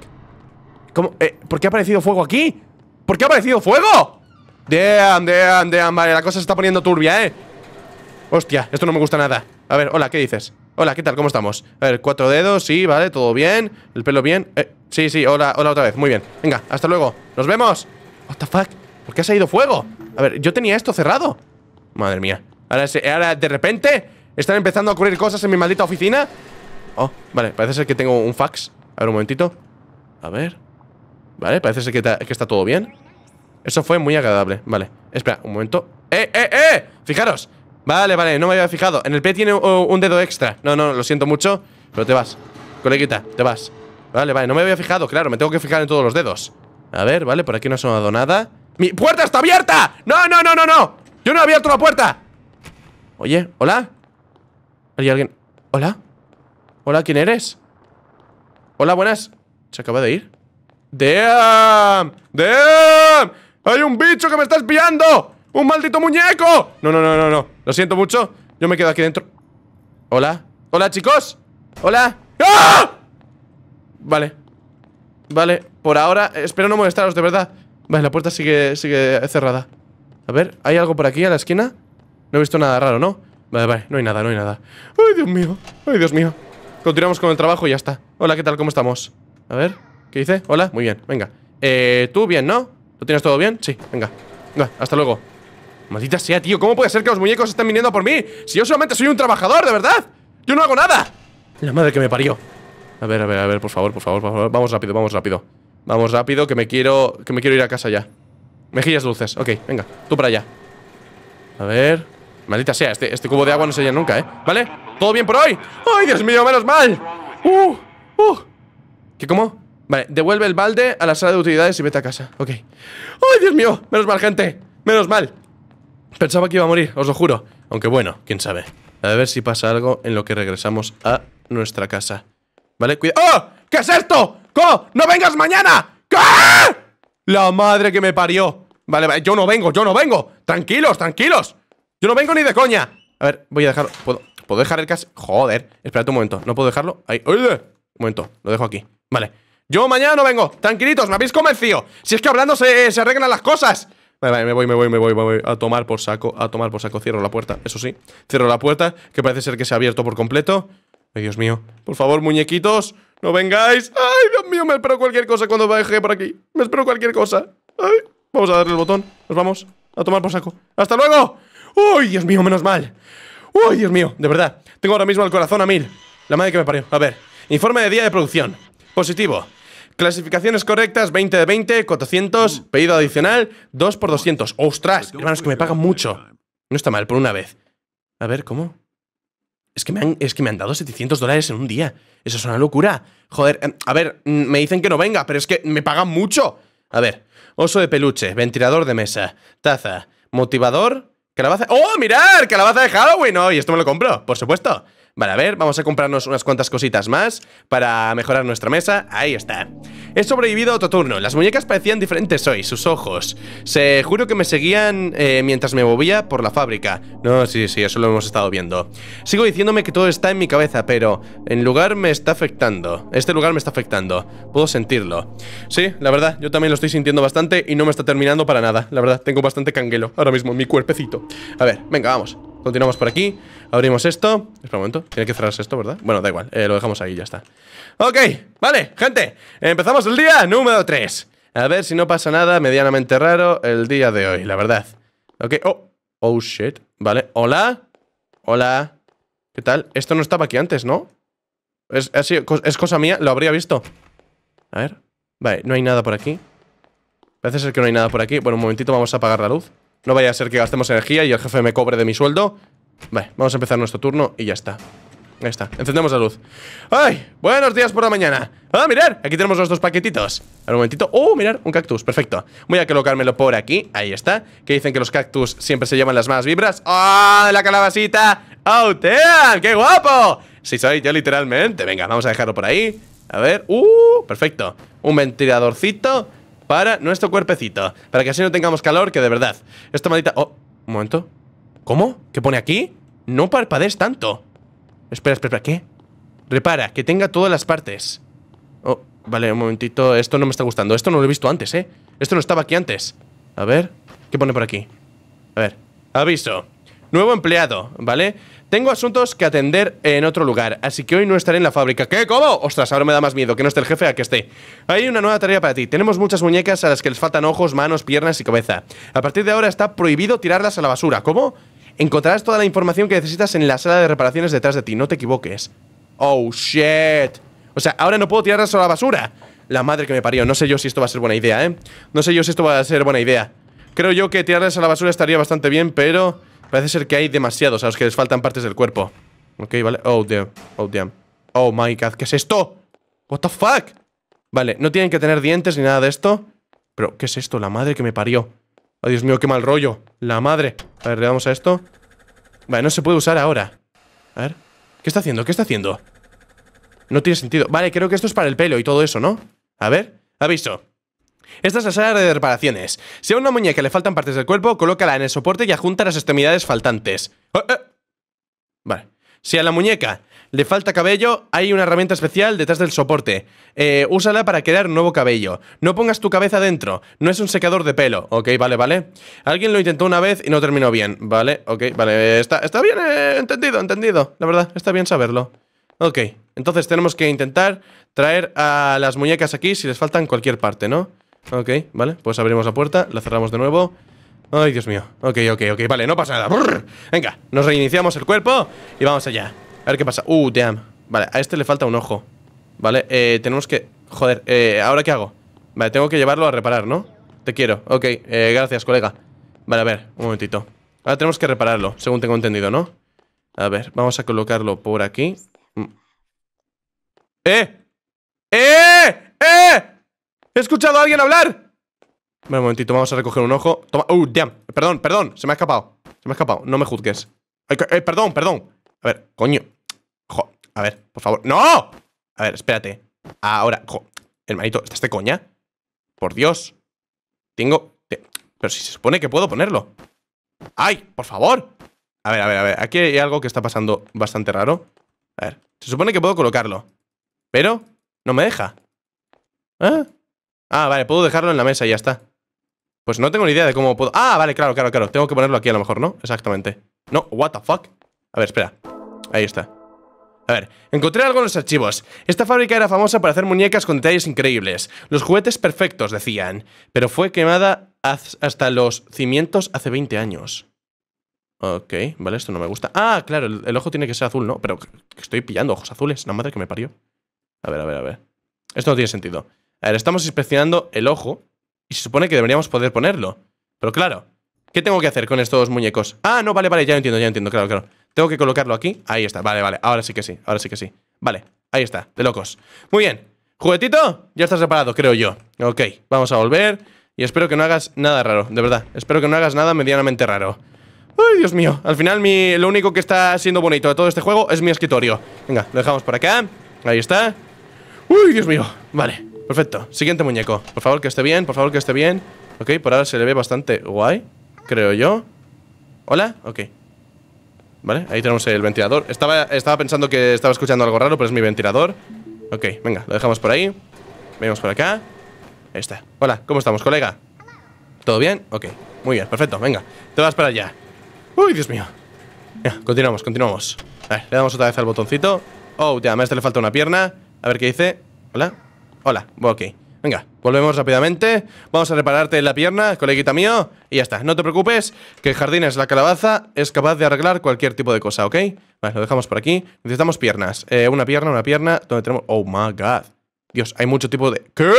Eh, ¿Por qué ha aparecido fuego aquí? ¿Por qué ha aparecido fuego? De, damn, damn Vale, la cosa se está poniendo turbia, ¿eh? Hostia, esto no me gusta nada A ver, hola, ¿qué dices? Hola, ¿qué tal? ¿Cómo estamos? A ver, cuatro dedos, sí, vale, todo bien El pelo bien eh, Sí, sí, hola, hola otra vez, muy bien Venga, hasta luego, ¡nos vemos! What the fuck, ¿por qué ha salido fuego? A ver, yo tenía esto cerrado Madre mía Ahora, ahora de repente Están empezando a ocurrir cosas en mi maldita oficina Oh, vale, parece ser que tengo un fax A ver, un momentito A ver Vale, parece ser que, está todo bien Eso fue muy agradable, vale Espera, un momento ¡Eh, eh, eh! Fijaros Vale, vale, no me había fijado En el pie tiene un dedo extra No, no, lo siento mucho Pero te vas Coleguita, te vas Vale, vale, no me había fijado Claro, me tengo que fijar en todos los dedos A ver, vale, por aquí no ha sonado nada ¡Mi puerta está abierta! ¡No, no, no, no, no! ¡Yo no he abierto la puerta! Oye, ¿hola? ¿Hay alguien? ¿Hola? ¿Hola, quién eres? Hola, buenas ¿Se acaba de ir? ¡Damn! ¡Damn! ¡Hay un bicho que me está espiando! ¡Un maldito muñeco! No, no, no, no, no. Lo siento mucho. Yo me quedo aquí dentro. Hola. Hola, chicos. Hola. ¡Ah! Vale. Vale. Por ahora, espero no molestaros, de verdad. Vale, la puerta sigue, sigue cerrada. A ver, ¿hay algo por aquí a la esquina? No he visto nada raro, ¿no? Vale, vale, no hay nada, no hay nada. ¡Ay, Dios mío! ¡Ay, Dios mío! Continuamos con el trabajo y ya está. Hola, ¿qué tal? ¿Cómo estamos? A ver. ¿Qué dice? Hola, muy bien, venga eh, tú bien, ¿no? ¿Tú tienes todo bien? Sí, venga Venga, hasta luego Maldita sea, tío, ¿cómo puede ser que los muñecos estén viniendo por mí? Si yo solamente soy un trabajador, ¿de verdad? ¡Yo no hago nada! La madre que me parió A ver, a ver, a ver, por favor, por favor, por favor Vamos rápido, vamos rápido Vamos rápido, que me quiero, que me quiero ir a casa ya Mejillas dulces, ok, venga, tú para allá A ver Maldita sea, este, este cubo de agua no se llena nunca, ¿eh? ¿Vale? ¿Todo bien por hoy? ¡Ay, Dios mío, menos mal! ¡Uh! ¡Uh! ¿Qué, cómo? Vale, devuelve el balde a la sala de utilidades y vete a casa. Ok. ¡Ay, Dios mío! Menos mal, gente. Menos mal. Pensaba que iba a morir, os lo juro. Aunque bueno, quién sabe. A ver si pasa algo en lo que regresamos a nuestra casa. ¿Vale? Cuidado. ¡Oh! ¿Qué es esto? ¡Co! ¡No vengas mañana! ¿Qué? La madre que me parió. Vale, vale, yo no vengo, yo no vengo. Tranquilos, tranquilos. Yo no vengo ni de coña. A ver, voy a dejarlo. ¿Puedo, dejar el cas? Joder, espérate un momento. No puedo dejarlo. Ahí. ¡Oye! Un momento, lo dejo aquí. Vale. Yo mañana no vengo. Tranquilitos, me habéis convencido. Si es que hablando se, arreglan las cosas. Vale, vale, me voy, me voy, me voy, me voy. A tomar por saco, a tomar por saco. Cierro la puerta, eso sí. Cierro la puerta, que parece ser que se ha abierto por completo. Ay, Dios mío. Por favor, muñequitos, no vengáis. Ay, Dios mío, me espero cualquier cosa cuando baje por aquí. Me espero cualquier cosa. Ay, vamos a darle el botón. Nos vamos a tomar por saco. ¡Hasta luego! ¡Uy, Dios mío, menos mal! Ay, Dios mío! De verdad, tengo ahora mismo el corazón a mil. La madre que me parió. A ver, informe de día de producción. Positivo. Clasificaciones correctas, 20 de 20, 400, pedido adicional, 2 por 200. ¡Ostras! Hermanos, que me pagan eh, mucho. Eh, eh. No está mal, por una vez. A ver, ¿cómo? Es que, me han, es que me han dado 700 dólares en un día. Eso es una locura. Joder, em, a ver, mm, me dicen que no venga, pero es que me pagan mucho. A ver, oso de peluche, ventilador de mesa, taza, motivador, calabaza... ¡Oh, mirar! ¡Calabaza de Halloween! No, Y esto me lo compro, por supuesto. Vale, a ver, vamos a comprarnos unas cuantas cositas más para mejorar nuestra mesa. Ahí está. He sobrevivido a otro turno. Las muñecas parecían diferentes hoy, sus ojos. Se juro que me seguían eh, mientras me movía por la fábrica. No, sí, sí, eso lo hemos estado viendo. Sigo diciéndome que todo está en mi cabeza, pero en lugar me está afectando. Este lugar me está afectando. Puedo sentirlo. Sí, la verdad, yo también lo estoy sintiendo bastante y no me está terminando para nada. La verdad, tengo bastante canguelo ahora mismo en mi cuerpecito. A ver, venga, vamos. Continuamos por aquí. Abrimos esto. Espera un momento. Tiene que cerrarse esto, ¿verdad? Bueno, da igual. Eh, lo dejamos ahí ya está. Ok. Vale, gente. Empezamos el día número 3. A ver si no pasa nada medianamente raro el día de hoy, la verdad. Ok. Oh. Oh, shit. Vale. Hola. Hola. ¿Qué tal? Esto no estaba aquí antes, ¿no? Es, es cosa mía. Lo habría visto. A ver. Vale, no hay nada por aquí. Parece ser que no hay nada por aquí. Bueno, un momentito vamos a apagar la luz. No vaya a ser que gastemos energía y el jefe me cobre de mi sueldo. Vale, vamos a empezar nuestro turno y ya está. ya está, encendemos la luz ¡Ay! Buenos días por la mañana ¡Ah, mirar! Aquí tenemos los dos paquetitos A un momentito ¡Oh, mirar! Un cactus, perfecto Voy a colocármelo por aquí, ahí está Que dicen que los cactus siempre se llevan las más vibras ¡Ah, la calabacita! ¡Oh, ¡Qué guapo! Sí, soy yo literalmente Venga, vamos a dejarlo por ahí A ver ¡Uh! Perfecto Un ventiladorcito para nuestro cuerpecito. Para que así no tengamos calor, que de verdad. Esta maldita... Oh, un momento. ¿Cómo? ¿Qué pone aquí? No parpadees tanto. Espera, espera, espera. ¿Qué? Repara, que tenga todas las partes. Oh, vale, un momentito. Esto no me está gustando. Esto no lo he visto antes, ¿eh? Esto no estaba aquí antes. A ver, ¿qué pone por aquí? A ver, aviso. Nuevo empleado, ¿vale? Tengo asuntos que atender en otro lugar, así que hoy no estaré en la fábrica. ¿Qué? ¿Cómo? Ostras, ahora me da más miedo que no esté el jefe a que esté. Hay una nueva tarea para ti. Tenemos muchas muñecas a las que les faltan ojos, manos, piernas y cabeza. A partir de ahora está prohibido tirarlas a la basura. ¿Cómo? Encontrarás toda la información que necesitas en la sala de reparaciones detrás de ti, no te equivoques. Oh, shit. O sea, ahora no puedo tirarlas a la basura. La madre que me parió, no sé yo si esto va a ser buena idea, ¿eh? No sé yo si esto va a ser buena idea. Creo yo que tirarlas a la basura estaría bastante bien, pero... Parece ser que hay demasiados a los que les faltan partes del cuerpo. Ok, vale. Oh, damn. Oh, damn. Oh, my God. ¿Qué es esto? What the fuck? Vale, no tienen que tener dientes ni nada de esto. Pero, ¿qué es esto? La madre que me parió. Oh, Dios mío, qué mal rollo. La madre. A ver, le damos a esto. Vale, no se puede usar ahora. A ver. ¿Qué está haciendo? ¿Qué está haciendo? No tiene sentido. Vale, creo que esto es para el pelo y todo eso, ¿no? A ver. Aviso. Esta es la sala de reparaciones. Si a una muñeca le faltan partes del cuerpo, colócala en el soporte y ajunta las extremidades faltantes. Oh, eh. Vale. Si a la muñeca le falta cabello, hay una herramienta especial detrás del soporte. Eh, úsala para crear nuevo cabello. No pongas tu cabeza dentro. No es un secador de pelo. Ok, vale, vale. Alguien lo intentó una vez y no terminó bien. Vale, ok, vale. Está, está bien eh, entendido, entendido. La verdad, está bien saberlo. Ok, entonces tenemos que intentar traer a las muñecas aquí si les faltan cualquier parte, ¿no? Ok, vale, pues abrimos la puerta, la cerramos de nuevo Ay, Dios mío Ok, ok, ok, vale, no pasa nada Venga, nos reiniciamos el cuerpo y vamos allá A ver qué pasa Uh, damn Vale, a este le falta un ojo Vale, eh, tenemos que... Joder, eh, ¿ahora qué hago? Vale, tengo que llevarlo a reparar, ¿no? Te quiero, ok, eh, gracias, colega Vale, a ver, un momentito Ahora tenemos que repararlo, según tengo entendido, ¿no? A ver, vamos a colocarlo por aquí mm. ¡Eh! ¡Eh! ¡Eh! ¡He escuchado a alguien hablar! un momentito, vamos a recoger un ojo Toma, uh, damn, perdón, perdón, se me ha escapado Se me ha escapado, no me juzgues Ay, eh, Perdón, perdón, a ver, coño a ver, por favor, ¡no! A ver, espérate, ahora Hermanito, ¿estás de coña? Por Dios Tengo... Pero si se supone que puedo ponerlo ¡Ay, por favor! A ver, a ver, a ver, aquí hay algo que está pasando bastante raro A ver, se supone que puedo colocarlo Pero, no me deja ¿Eh? Ah, vale, puedo dejarlo en la mesa y ya está. Pues no tengo ni idea de cómo puedo... Ah, vale, claro, claro, claro. Tengo que ponerlo aquí a lo mejor, ¿no? Exactamente. No, what the fuck. A ver, espera. Ahí está. A ver, encontré algo en los archivos. Esta fábrica era famosa para hacer muñecas con detalles increíbles. Los juguetes perfectos, decían. Pero fue quemada hasta los cimientos hace 20 años. Ok, vale, esto no me gusta. Ah, claro, el, el ojo tiene que ser azul, ¿no? Pero estoy pillando ojos azules. La madre que me parió. A ver, a ver, a ver. Esto no tiene sentido. A ver, estamos inspeccionando el ojo y se supone que deberíamos poder ponerlo. Pero claro, ¿qué tengo que hacer con estos muñecos? Ah, no, vale, vale, ya lo entiendo, ya lo entiendo, claro, claro. Tengo que colocarlo aquí. Ahí está, vale, vale. Ahora sí que sí, ahora sí que sí. Vale, ahí está, de locos. Muy bien. ¿Juguetito? Ya estás separado, creo yo. Ok, vamos a volver. Y espero que no hagas nada raro, de verdad. Espero que no hagas nada medianamente raro. ¡Ay, Dios mío! Al final, mi, lo único que está siendo bonito de todo este juego es mi escritorio. Venga, lo dejamos por acá. Ahí está. ¡Uy, Dios mío! Vale. Perfecto, siguiente muñeco Por favor que esté bien, por favor que esté bien Ok, por ahora se le ve bastante guay Creo yo ¿Hola? Ok Vale, ahí tenemos el ventilador Estaba, estaba pensando que estaba escuchando algo raro Pero es mi ventilador Ok, venga, lo dejamos por ahí Venimos por acá Ahí está Hola, ¿cómo estamos, colega? ¿Todo bien? Ok, muy bien, perfecto, venga Te vas para allá Uy, Dios mío continuamos, continuamos A ver, le damos otra vez al botoncito Oh, ya, este le falta una pierna A ver qué dice Hola Hola, ok. Venga, volvemos rápidamente. Vamos a repararte la pierna, coleguita mío. Y ya está. No te preocupes, que el jardín es la calabaza, es capaz de arreglar cualquier tipo de cosa, ¿ok? Vale, lo dejamos por aquí. Necesitamos piernas. Eh, una pierna, una pierna. Donde tenemos. Oh my god. Dios, hay mucho tipo de. ¿Qué?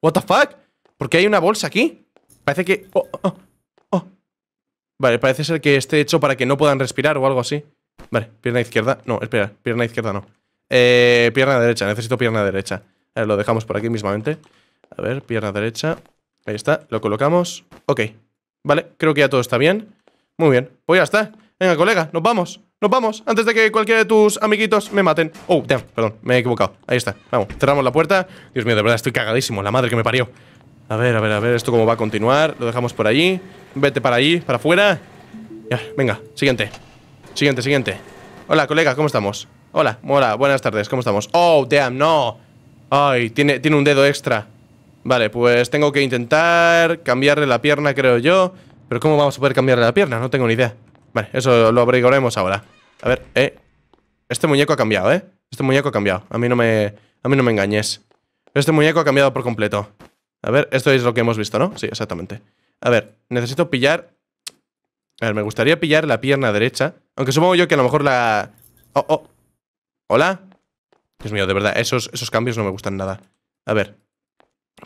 ¿What the fuck? ¿Por qué hay una bolsa aquí? Parece que. Oh, oh, oh, vale, parece ser que esté hecho para que no puedan respirar o algo así. Vale, pierna izquierda. No, espera, pierna izquierda no. Eh, pierna derecha, necesito pierna derecha. Eh, lo dejamos por aquí mismamente. A ver, pierna derecha. Ahí está, lo colocamos. Ok, vale, creo que ya todo está bien. Muy bien, pues ya está. Venga, colega, nos vamos. Nos vamos, antes de que cualquiera de tus amiguitos me maten. Oh, damn, perdón, me he equivocado. Ahí está, vamos, cerramos la puerta. Dios mío, de verdad estoy cagadísimo, la madre que me parió. A ver, a ver, a ver, esto cómo va a continuar. Lo dejamos por allí. Vete para allí, para afuera. Ya, venga, siguiente. Siguiente, siguiente. Hola, colega, ¿cómo estamos? Hola, hola, buenas tardes, ¿cómo estamos? Oh, damn, no. Ay, tiene, tiene un dedo extra. Vale, pues tengo que intentar cambiarle la pierna, creo yo. Pero ¿cómo vamos a poder cambiarle la pierna? No tengo ni idea. Vale, eso lo averiguaremos ahora. A ver, eh. Este muñeco ha cambiado, ¿eh? Este muñeco ha cambiado. A mí no me, a mí no me engañes. Este muñeco ha cambiado por completo. A ver, esto es lo que hemos visto, ¿no? Sí, exactamente. A ver, necesito pillar... A ver, me gustaría pillar la pierna derecha. Aunque supongo yo que a lo mejor la... Oh, oh. ¿Hola? Dios mío, de verdad, esos, esos cambios no me gustan nada. A ver.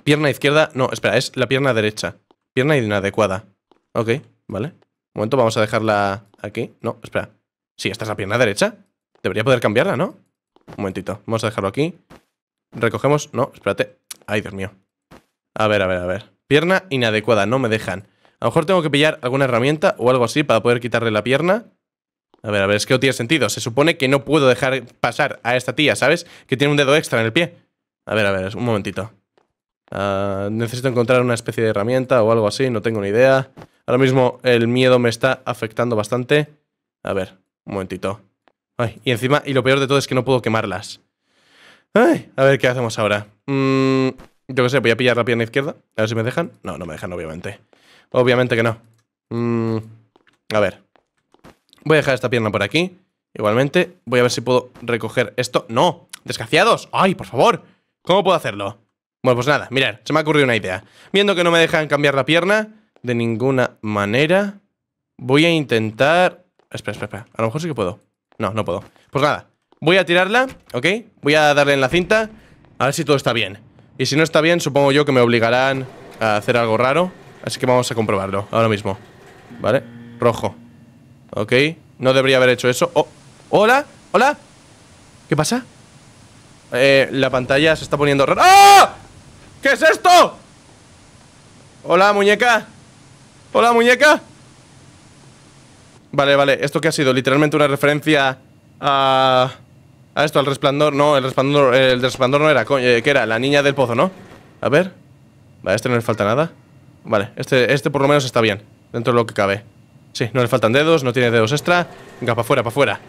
Pierna izquierda. No, espera, es la pierna derecha. Pierna inadecuada. Ok, vale. Un momento, vamos a dejarla aquí. No, espera. Sí, esta es la pierna derecha. Debería poder cambiarla, ¿no? Un momentito. Vamos a dejarlo aquí. Recogemos. No, espérate. Ay, Dios mío. A ver, a ver, a ver. Pierna inadecuada, no me dejan. A lo mejor tengo que pillar alguna herramienta o algo así para poder quitarle la pierna. A ver, a ver, es que no tiene sentido. Se supone que no puedo dejar pasar a esta tía, ¿sabes? Que tiene un dedo extra en el pie. A ver, a ver, un momentito. Ah, necesito encontrar una especie de herramienta o algo así, no tengo ni idea. Ahora mismo el miedo me está afectando bastante. A ver, un momentito. Ay, y encima, y lo peor de todo es que no puedo quemarlas. a ver, ¿qué hacemos ahora? Mm, yo qué sé, voy a pillar la pierna izquierda. A ver si me dejan. No, no me dejan, obviamente. Obviamente que no. Mm, a ver, Voy a dejar esta pierna por aquí. Igualmente, voy a ver si puedo recoger esto. ¡No! ¡Desgraciados! ¡Ay, por favor! ¿Cómo puedo hacerlo? Bueno, pues nada, mirad, se me ha ocurrido una idea. Viendo que no me dejan cambiar la pierna de ninguna manera, voy a intentar... Espera, espera, espera. A lo mejor sí que puedo. No, no puedo. Pues nada, voy a tirarla, ¿ok? Voy a darle en la cinta, a ver si todo está bien. Y si no está bien, supongo yo que me obligarán a hacer algo raro. Así que vamos a comprobarlo ahora mismo. ¿Vale? Rojo. Ok, no debería haber hecho eso oh, ¿Hola? ¿Hola? ¿Qué pasa? Eh, la pantalla se está poniendo rara ¡Ah! ¿Qué es esto? Hola, muñeca Hola, muñeca Vale, vale, esto que ha sido literalmente una referencia a... A esto, al resplandor, no, el resplandor, el resplandor no era, ¿Qué eh, que era la niña del pozo, ¿no? A ver, a este no le falta nada Vale, este, este por lo menos está bien, dentro de lo que cabe Sí, no le faltan dedos, no tiene dedos extra. Venga, para afuera, para afuera.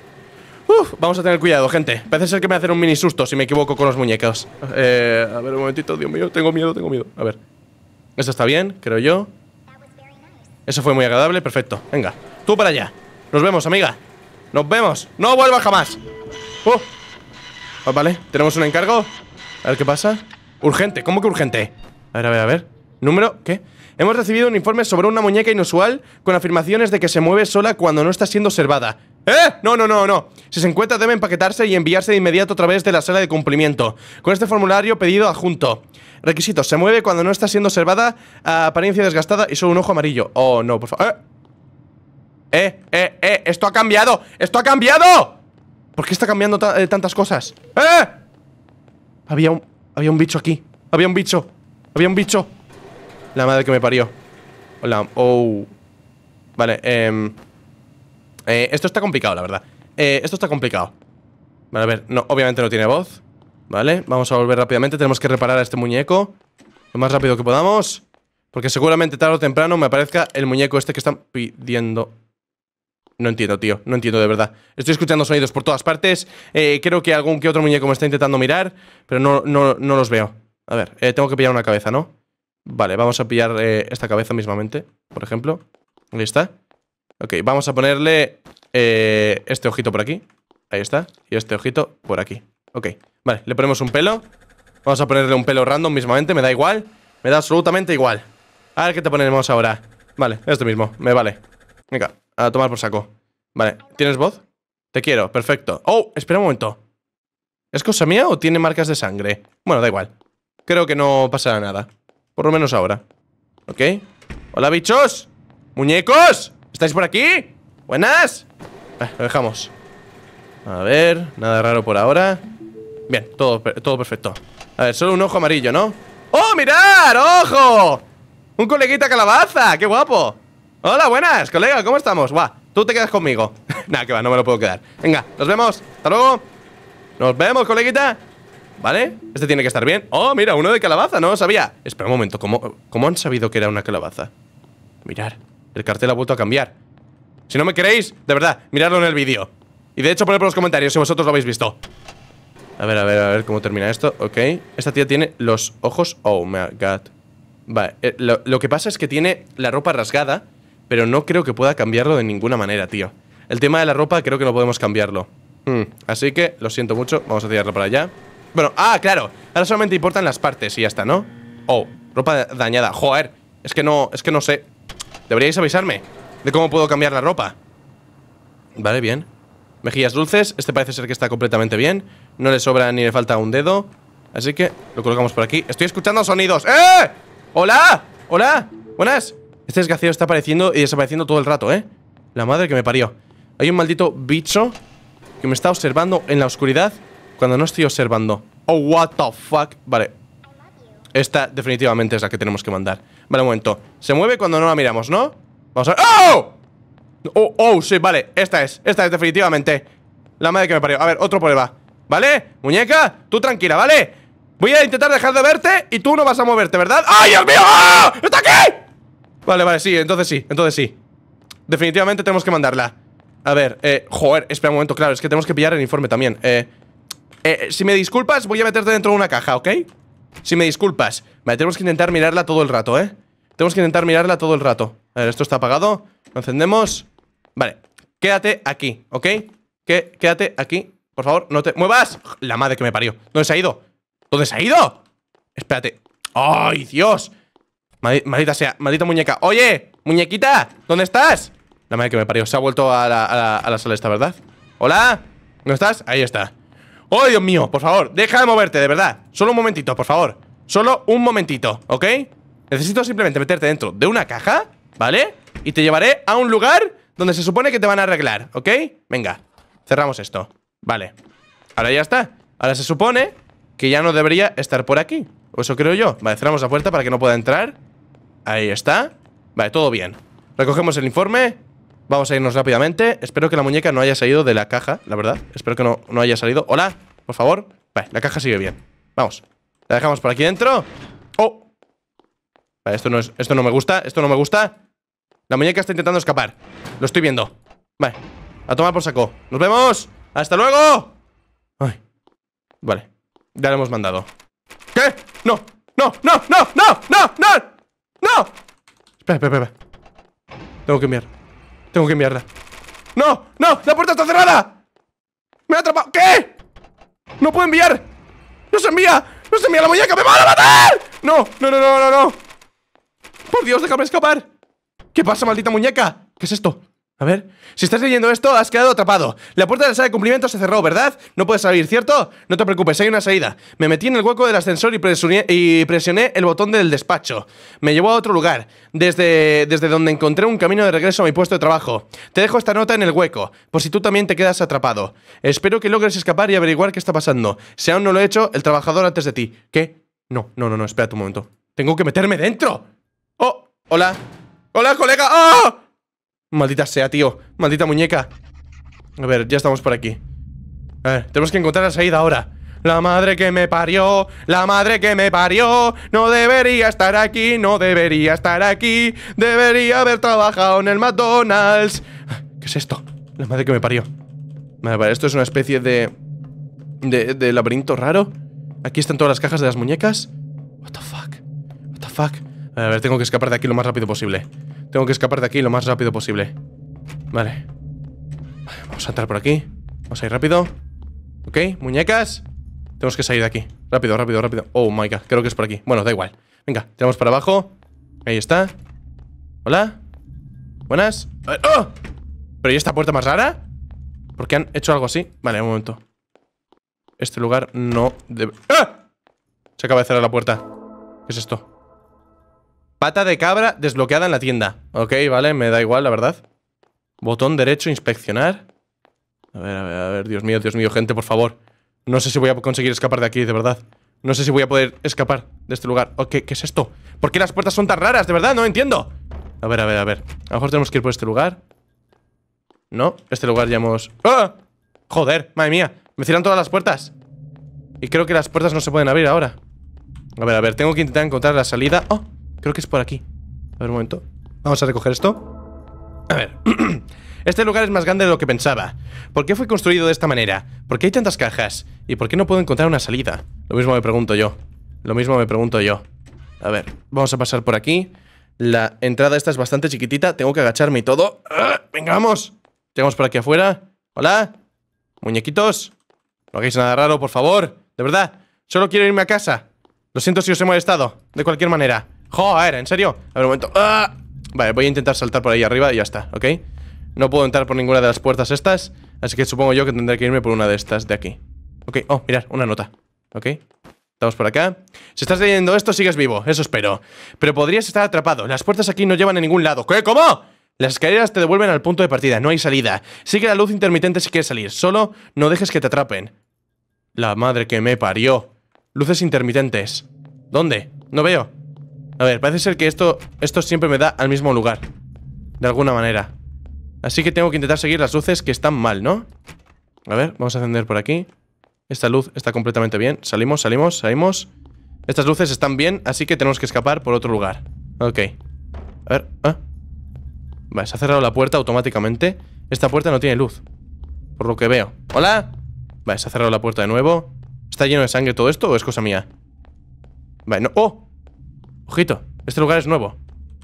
vamos a tener cuidado, gente. Parece ser que me va hacer un mini susto si me equivoco con los muñecos. Eh, a ver, un momentito, Dios mío, tengo miedo, tengo miedo. A ver. Eso está bien, creo yo. Eso fue muy agradable, perfecto. Venga, tú para allá. Nos vemos, amiga. Nos vemos. No vuelvas jamás. Uh. Ah, vale, tenemos un encargo. A ver qué pasa. Urgente, ¿cómo que urgente? A ver, a ver, a ver. Número, ¿qué? Hemos recibido un informe sobre una muñeca inusual con afirmaciones de que se mueve sola cuando no está siendo observada. ¡Eh! No, no, no, no. Si se encuentra debe empaquetarse y enviarse de inmediato a través de la sala de cumplimiento. Con este formulario pedido adjunto. Requisitos. Se mueve cuando no está siendo observada, apariencia desgastada y solo un ojo amarillo. Oh, no, por favor. ¡Eh! ¡Eh, eh, eh! ¡Esto ha cambiado! ¡Esto ha cambiado! ¿Por qué está cambiando eh, tantas cosas? ¡Eh! Había un... Había un bicho aquí. Había un bicho. Había un bicho. La madre que me parió. Hola. Oh. Vale, em, eh, Esto está complicado, la verdad. Eh, esto está complicado. Vale, a ver. No, obviamente no tiene voz. Vale, vamos a volver rápidamente. Tenemos que reparar a este muñeco. Lo más rápido que podamos. Porque seguramente tarde o temprano me aparezca el muñeco este que están pidiendo. No entiendo, tío. No entiendo de verdad. Estoy escuchando sonidos por todas partes. Eh, creo que algún que otro muñeco me está intentando mirar, pero no, no, no los veo. A ver, eh, tengo que pillar una cabeza, ¿no? Vale, vamos a pillar eh, esta cabeza mismamente, por ejemplo. Ahí está. Ok, vamos a ponerle eh, este ojito por aquí. Ahí está. Y este ojito por aquí. Ok, vale, le ponemos un pelo. Vamos a ponerle un pelo random mismamente, me da igual. Me da absolutamente igual. A ver qué te ponemos ahora. Vale, esto mismo, me vale. Venga, a tomar por saco. Vale, ¿tienes voz? Te quiero, perfecto. Oh, espera un momento. ¿Es cosa mía o tiene marcas de sangre? Bueno, da igual. Creo que no pasará nada. Por lo menos ahora ¿Ok? ¡Hola, bichos! ¡Muñecos! ¿Estáis por aquí? ¡Buenas! Ah, lo dejamos A ver, nada raro por ahora Bien, todo, todo perfecto A ver, solo un ojo amarillo, ¿no? ¡Oh, mirar! ¡Ojo! Un coleguita calabaza, qué guapo Hola, buenas, colega, ¿cómo estamos? ¡Buah! tú te quedas conmigo *laughs* Nada, que va, no me lo puedo quedar Venga, nos vemos, hasta luego Nos vemos, coleguita ¿Vale? Este tiene que estar bien. ¡Oh, mira! Uno de calabaza, no lo sabía. Espera un momento, ¿cómo, ¿cómo han sabido que era una calabaza? Mirar, el cartel ha vuelto a cambiar. Si no me queréis, de verdad, miradlo en el vídeo. Y de hecho, poned por los comentarios si vosotros lo habéis visto. A ver, a ver, a ver cómo termina esto. Ok. Esta tía tiene los ojos. Oh my god. Vale. Eh, lo, que pasa es que tiene la ropa rasgada, pero no creo que pueda cambiarlo de ninguna manera, tío. El tema de la ropa creo que no podemos cambiarlo. Hmm, así que, lo siento mucho. Vamos a tirarlo para allá. Bueno, ah, claro. Ahora solamente importan las partes y ya está, ¿no? Oh, ropa dañada. Joder, es que no, es que no sé. Deberíais avisarme de cómo puedo cambiar la ropa. Vale, bien. Mejillas dulces. Este parece ser que está completamente bien. No le sobra ni le falta un dedo. Así que lo colocamos por aquí. Estoy escuchando sonidos. ¡Eh! ¡Hola! ¡Hola! ¡Buenas! Este desgraciado está apareciendo y desapareciendo todo el rato, ¿eh? La madre que me parió. Hay un maldito bicho que me está observando en la oscuridad cuando no estoy observando. Oh, what the fuck. Vale. Esta definitivamente es la que tenemos que mandar. Vale, un momento. Se mueve cuando no la miramos, ¿no? Vamos a ver. ¡Oh! Oh, oh, sí, vale. Esta es. Esta es definitivamente. La madre que me parió. A ver, otro prueba. ¿Vale? Muñeca, tú tranquila, ¿vale? Voy a intentar dejar de verte y tú no vas a moverte, ¿verdad? ¡Ay, Dios mío! ¡Ah! ¡Está aquí! Vale, vale, sí, entonces sí, entonces sí. Definitivamente tenemos que mandarla. A ver, eh, joder, espera un momento, claro, es que tenemos que pillar el informe también. Eh, eh, si me disculpas, voy a meterte dentro de una caja, ¿ok? Si me disculpas. Vale, tenemos que intentar mirarla todo el rato, ¿eh? Tenemos que intentar mirarla todo el rato. A ver, esto está apagado. Lo encendemos. Vale, quédate aquí, ¿ok? quédate aquí. Por favor, no te muevas. La madre que me parió. ¿Dónde se ha ido? ¿Dónde se ha ido? Espérate. ¡Ay, Dios! Maldita sea, maldita muñeca. Oye, muñequita, ¿dónde estás? La madre que me parió. Se ha vuelto a la, a la sala esta, ¿verdad? Hola, ¿no estás? Ahí está. ¡Oh, Dios mío! Por favor, deja de moverte, de verdad. Solo un momentito, por favor. Solo un momentito, ¿ok? Necesito simplemente meterte dentro de una caja, ¿vale? Y te llevaré a un lugar donde se supone que te van a arreglar, ¿ok? Venga, cerramos esto. Vale. Ahora ya está. Ahora se supone que ya no debería estar por aquí. O eso creo yo. Vale, cerramos la puerta para que no pueda entrar. Ahí está. Vale, todo bien. Recogemos el informe. Vamos a irnos rápidamente. Espero que la muñeca no haya salido de la caja, la verdad. Espero que no, haya salido. Hola, por favor. Vale, la caja sigue bien. Vamos. La dejamos por aquí dentro. Oh. Vale, esto no, es, esto no me gusta. Esto no me gusta. La muñeca está intentando escapar. Lo estoy viendo. Vale. A tomar por saco. ¡Nos vemos! ¡Hasta luego! Ay. Vale. Ya lo hemos mandado. ¿Qué? ¡No! ¡No! ¡No! ¡No! ¡No! ¡No! ¡No! ¡No! Espera, espera, espera. Tengo que mirar. Tengo que enviarla. ¡No! ¡No! ¡La puerta está cerrada! ¡Me ha atrapado! ¿Qué? ¡No puedo enviar! ¡No se envía! ¡No se envía la muñeca! ¡Me van a matar! ¡No! ¡No, no, no, no, no! ¡Por Dios, déjame escapar! ¿Qué pasa, maldita muñeca? ¿Qué es esto? A ver, si estás leyendo esto, has quedado atrapado. La puerta de la sala de cumplimiento se cerró, ¿verdad? No puedes salir, ¿cierto? No te preocupes, hay una salida. Me metí en el hueco del ascensor y presioné, y presioné el botón del despacho. Me llevó a otro lugar, desde, desde donde encontré un camino de regreso a mi puesto de trabajo. Te dejo esta nota en el hueco, por si tú también te quedas atrapado. Espero que logres escapar y averiguar qué está pasando. Si aún no lo he hecho, el trabajador antes de ti. ¿Qué? No, no, no, no, espera un momento. Tengo que meterme dentro. Oh, hola. Hola, colega. ¡Oh! Maldita sea, tío. Maldita muñeca. A ver, ya estamos por aquí. A ver, tenemos que encontrar la salida ahora. La madre que me parió, la madre que me parió, no debería estar aquí, no debería estar aquí, debería haber trabajado en el McDonald's. ¿Qué es esto? La madre que me parió. Vale, vale, esto es una especie de... de, de laberinto raro. Aquí están todas las cajas de las muñecas. What the fuck? What the fuck? A ver, tengo que escapar de aquí lo más rápido posible. Tengo que escapar de aquí lo más rápido posible. Vale. vamos a entrar por aquí. Vamos a ir rápido. Ok, muñecas. Tenemos que salir de aquí. Rápido, rápido, rápido. Oh my god, creo que es por aquí. Bueno, da igual. Venga, tiramos para abajo. Ahí está. Hola. Buenas. ¡oh! ¿Pero y esta puerta más rara? ¿Por qué han hecho algo así? Vale, un momento. Este lugar no debe... ¡Ah! Se acaba de cerrar la puerta. ¿Qué es esto? Pata de cabra desbloqueada en la tienda. Ok, vale, me da igual, la verdad. Botón derecho, inspeccionar. A ver, a ver, a ver, Dios mío, Dios mío, gente, por favor. No sé si voy a conseguir escapar de aquí, de verdad. No sé si voy a poder escapar de este lugar. ¿qué, es esto? ¿Por qué las puertas son tan raras? De verdad, no entiendo. A ver, a ver, a ver. A lo mejor tenemos que ir por este lugar. No, este lugar ya hemos... ¡Ah! Joder, madre mía. Me cierran todas las puertas. Y creo que las puertas no se pueden abrir ahora. A ver, a ver, tengo que intentar encontrar la salida. ¡Oh! Creo que es por aquí. A ver, un momento. Vamos a recoger esto. A ver. *clears throat* este lugar es más grande de lo que pensaba. ¿Por qué fue construido de esta manera? ¿Por qué hay tantas cajas? ¿Y por qué no puedo encontrar una salida? Lo mismo me pregunto yo. Lo mismo me pregunto yo. A ver, vamos a pasar por aquí. La entrada esta es bastante chiquitita. Tengo que agacharme y todo. Vengamos. ¡Ah! ¡Venga, vamos! Llegamos por aquí afuera. ¿Hola? ¿Muñequitos? No hagáis nada raro, por favor. De verdad. Solo quiero irme a casa. Lo siento si os he molestado. De cualquier manera. Joder, ¿en serio? A ver, un momento ah. Vale, voy a intentar saltar por ahí arriba y ya está, ¿ok? No puedo entrar por ninguna de las puertas estas Así que supongo yo que tendré que irme por una de estas de aquí Ok, oh, mirad, una nota Ok, estamos por acá Si estás leyendo esto, sigues vivo, eso espero Pero podrías estar atrapado, las puertas aquí no llevan a ningún lado ¿Qué? ¿Cómo? Las escaleras te devuelven al punto de partida, no hay salida Sigue la luz intermitente si quieres salir Solo no dejes que te atrapen La madre que me parió Luces intermitentes ¿Dónde? No veo a ver, parece ser que esto, esto siempre me da al mismo lugar. De alguna manera. Así que tengo que intentar seguir las luces que están mal, ¿no? A ver, vamos a encender por aquí. Esta luz está completamente bien. Salimos, salimos, salimos. Estas luces están bien, así que tenemos que escapar por otro lugar. Ok. A ver, ah. Vale, se ha cerrado la puerta automáticamente. Esta puerta no tiene luz. Por lo que veo. ¡Hola! Vale, se ha cerrado la puerta de nuevo. ¿Está lleno de sangre todo esto o es cosa mía? Vale, no... ¡Oh! Ojito, este lugar es nuevo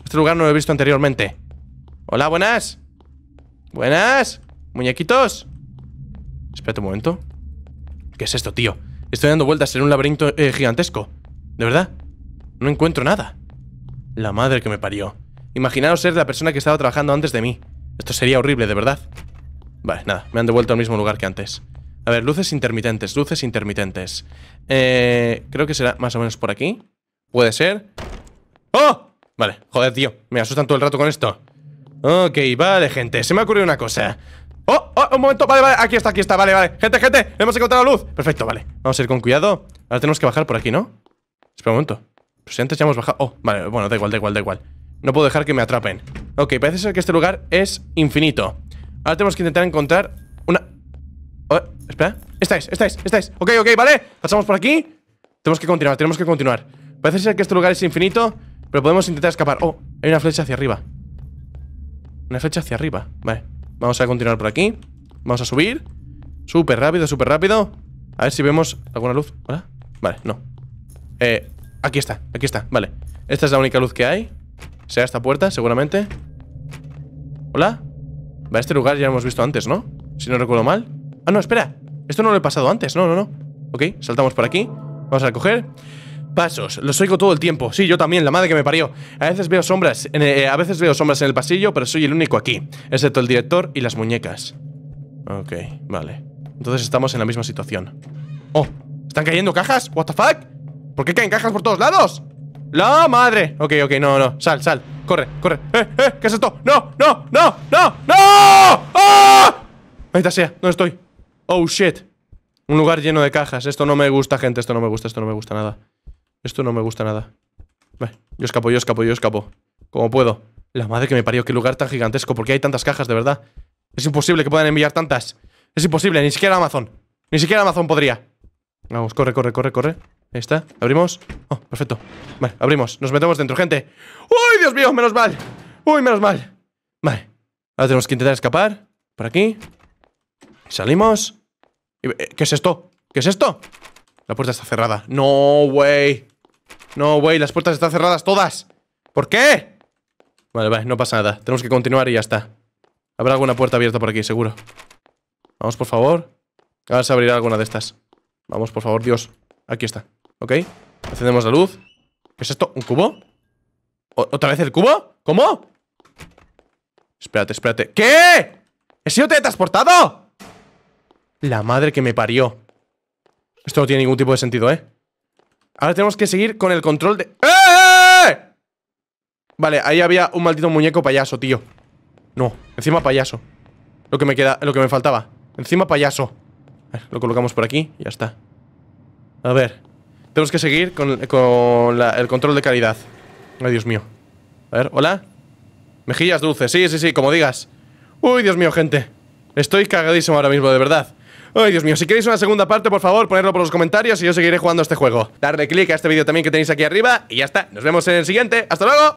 Este lugar no lo he visto anteriormente Hola, buenas Buenas, muñequitos Espérate un momento ¿Qué es esto, tío? Estoy dando vueltas en un laberinto eh, gigantesco ¿De verdad? No encuentro nada La madre que me parió Imaginaos ser la persona que estaba trabajando antes de mí Esto sería horrible, de verdad Vale, nada, me han devuelto al mismo lugar que antes a ver, luces intermitentes, luces intermitentes. Eh, creo que será más o menos por aquí. Puede ser. ¡Oh! Vale, joder, tío. Me asustan todo el rato con esto. Ok, vale, gente. Se me ha ocurrido una cosa. ¡Oh! ¡Oh! Un momento. Vale, vale. Aquí está, aquí está. Vale, vale. Gente, gente. hemos encontrado la luz. Perfecto, vale. Vamos a ir con cuidado. Ahora tenemos que bajar por aquí, ¿no? Espera un momento. Pues si antes ya hemos bajado. Oh, vale. Bueno, da igual, da igual, da igual. No puedo dejar que me atrapen. Ok, parece ser que este lugar es infinito. Ahora tenemos que intentar encontrar una... Oh, espera. Esta es, esta es, esta es. Ok, ok, vale. Pasamos por aquí. Tenemos que continuar, tenemos que continuar. Parece ser que este lugar es infinito. Pero podemos intentar escapar. Oh, hay una flecha hacia arriba. Una flecha hacia arriba. Vale. Vamos a continuar por aquí. Vamos a subir. Súper rápido, súper rápido. A ver si vemos alguna luz. ¿Hola? Vale, no. Eh, aquí está, aquí está. Vale. Esta es la única luz que hay. Sea esta puerta, seguramente. ¿Hola? Va, este lugar ya lo hemos visto antes, ¿no? Si no recuerdo mal. Ah, no, espera. Esto no lo he pasado antes. No, no, no. Ok, saltamos por aquí. Vamos a recoger. Pasos, los oigo todo el tiempo. Sí, yo también, la madre que me parió. A veces veo sombras, en, eh, a veces veo sombras en el pasillo, pero soy el único aquí, excepto el director y las muñecas. Ok, vale. Entonces estamos en la misma situación. Oh, ¿están cayendo cajas? What the fuck? ¿Por qué caen cajas por todos lados? La madre. Ok, ok, no, no, sal, sal. Corre, corre. Eh, eh, ¿qué es esto? No, no, no, no, no. ¡Ah! Ahí sea, ¿dónde estoy? Oh shit. Un lugar lleno de cajas. Esto no me gusta, gente. Esto no me gusta, esto no me gusta nada. Esto no me gusta nada. Vale, yo escapo, yo escapo, yo escapo. Como puedo. La madre que me parió, qué lugar tan gigantesco. Porque hay tantas cajas, de verdad? Es imposible que puedan enviar tantas. Es imposible, ni siquiera Amazon. Ni siquiera Amazon podría. Vamos, corre, corre, corre, corre. Ahí está. Abrimos. Oh, perfecto. Vale, abrimos. Nos metemos dentro, gente. ¡Uy, Dios mío! Menos mal. ¡Uy, menos mal! Vale. Ahora tenemos que intentar escapar. Por aquí. Salimos. Eh, ¿Qué es esto? ¿Qué es esto? La puerta está cerrada. No, güey. No, güey, las puertas están cerradas todas. ¿Por qué? Vale, vale, no pasa nada. Tenemos que continuar y ya está. Habrá alguna puerta abierta por aquí, seguro. Vamos, por favor. Ahora se abrirá alguna de estas. Vamos, por favor, Dios. Aquí está. Ok. Encendemos la luz. ¿Qué es esto? ¿Un cubo? ¿Otra vez el cubo? ¿Cómo? Espérate, espérate. ¿Qué? ¿He sido teletransportado? La madre que me parió. Esto no tiene ningún tipo de sentido, ¿eh? Ahora tenemos que seguir con el control de... ¡Eh, eh, ¡Eh! Vale, ahí había un maldito muñeco payaso, tío No, encima payaso Lo que me queda, lo que me faltaba Encima payaso Lo colocamos por aquí y ya está A ver Tenemos que seguir con, el control de calidad Ay, Dios mío A ver, ¿hola? Mejillas dulces, sí, sí, sí, como digas Uy, Dios mío, gente Estoy cagadísimo ahora mismo, de verdad Ay, Dios mío, si queréis una segunda parte, por favor, ponedlo por los comentarios y yo seguiré jugando este juego. Darle clic a este vídeo también que tenéis aquí arriba y ya está. Nos vemos en el siguiente. ¡Hasta luego!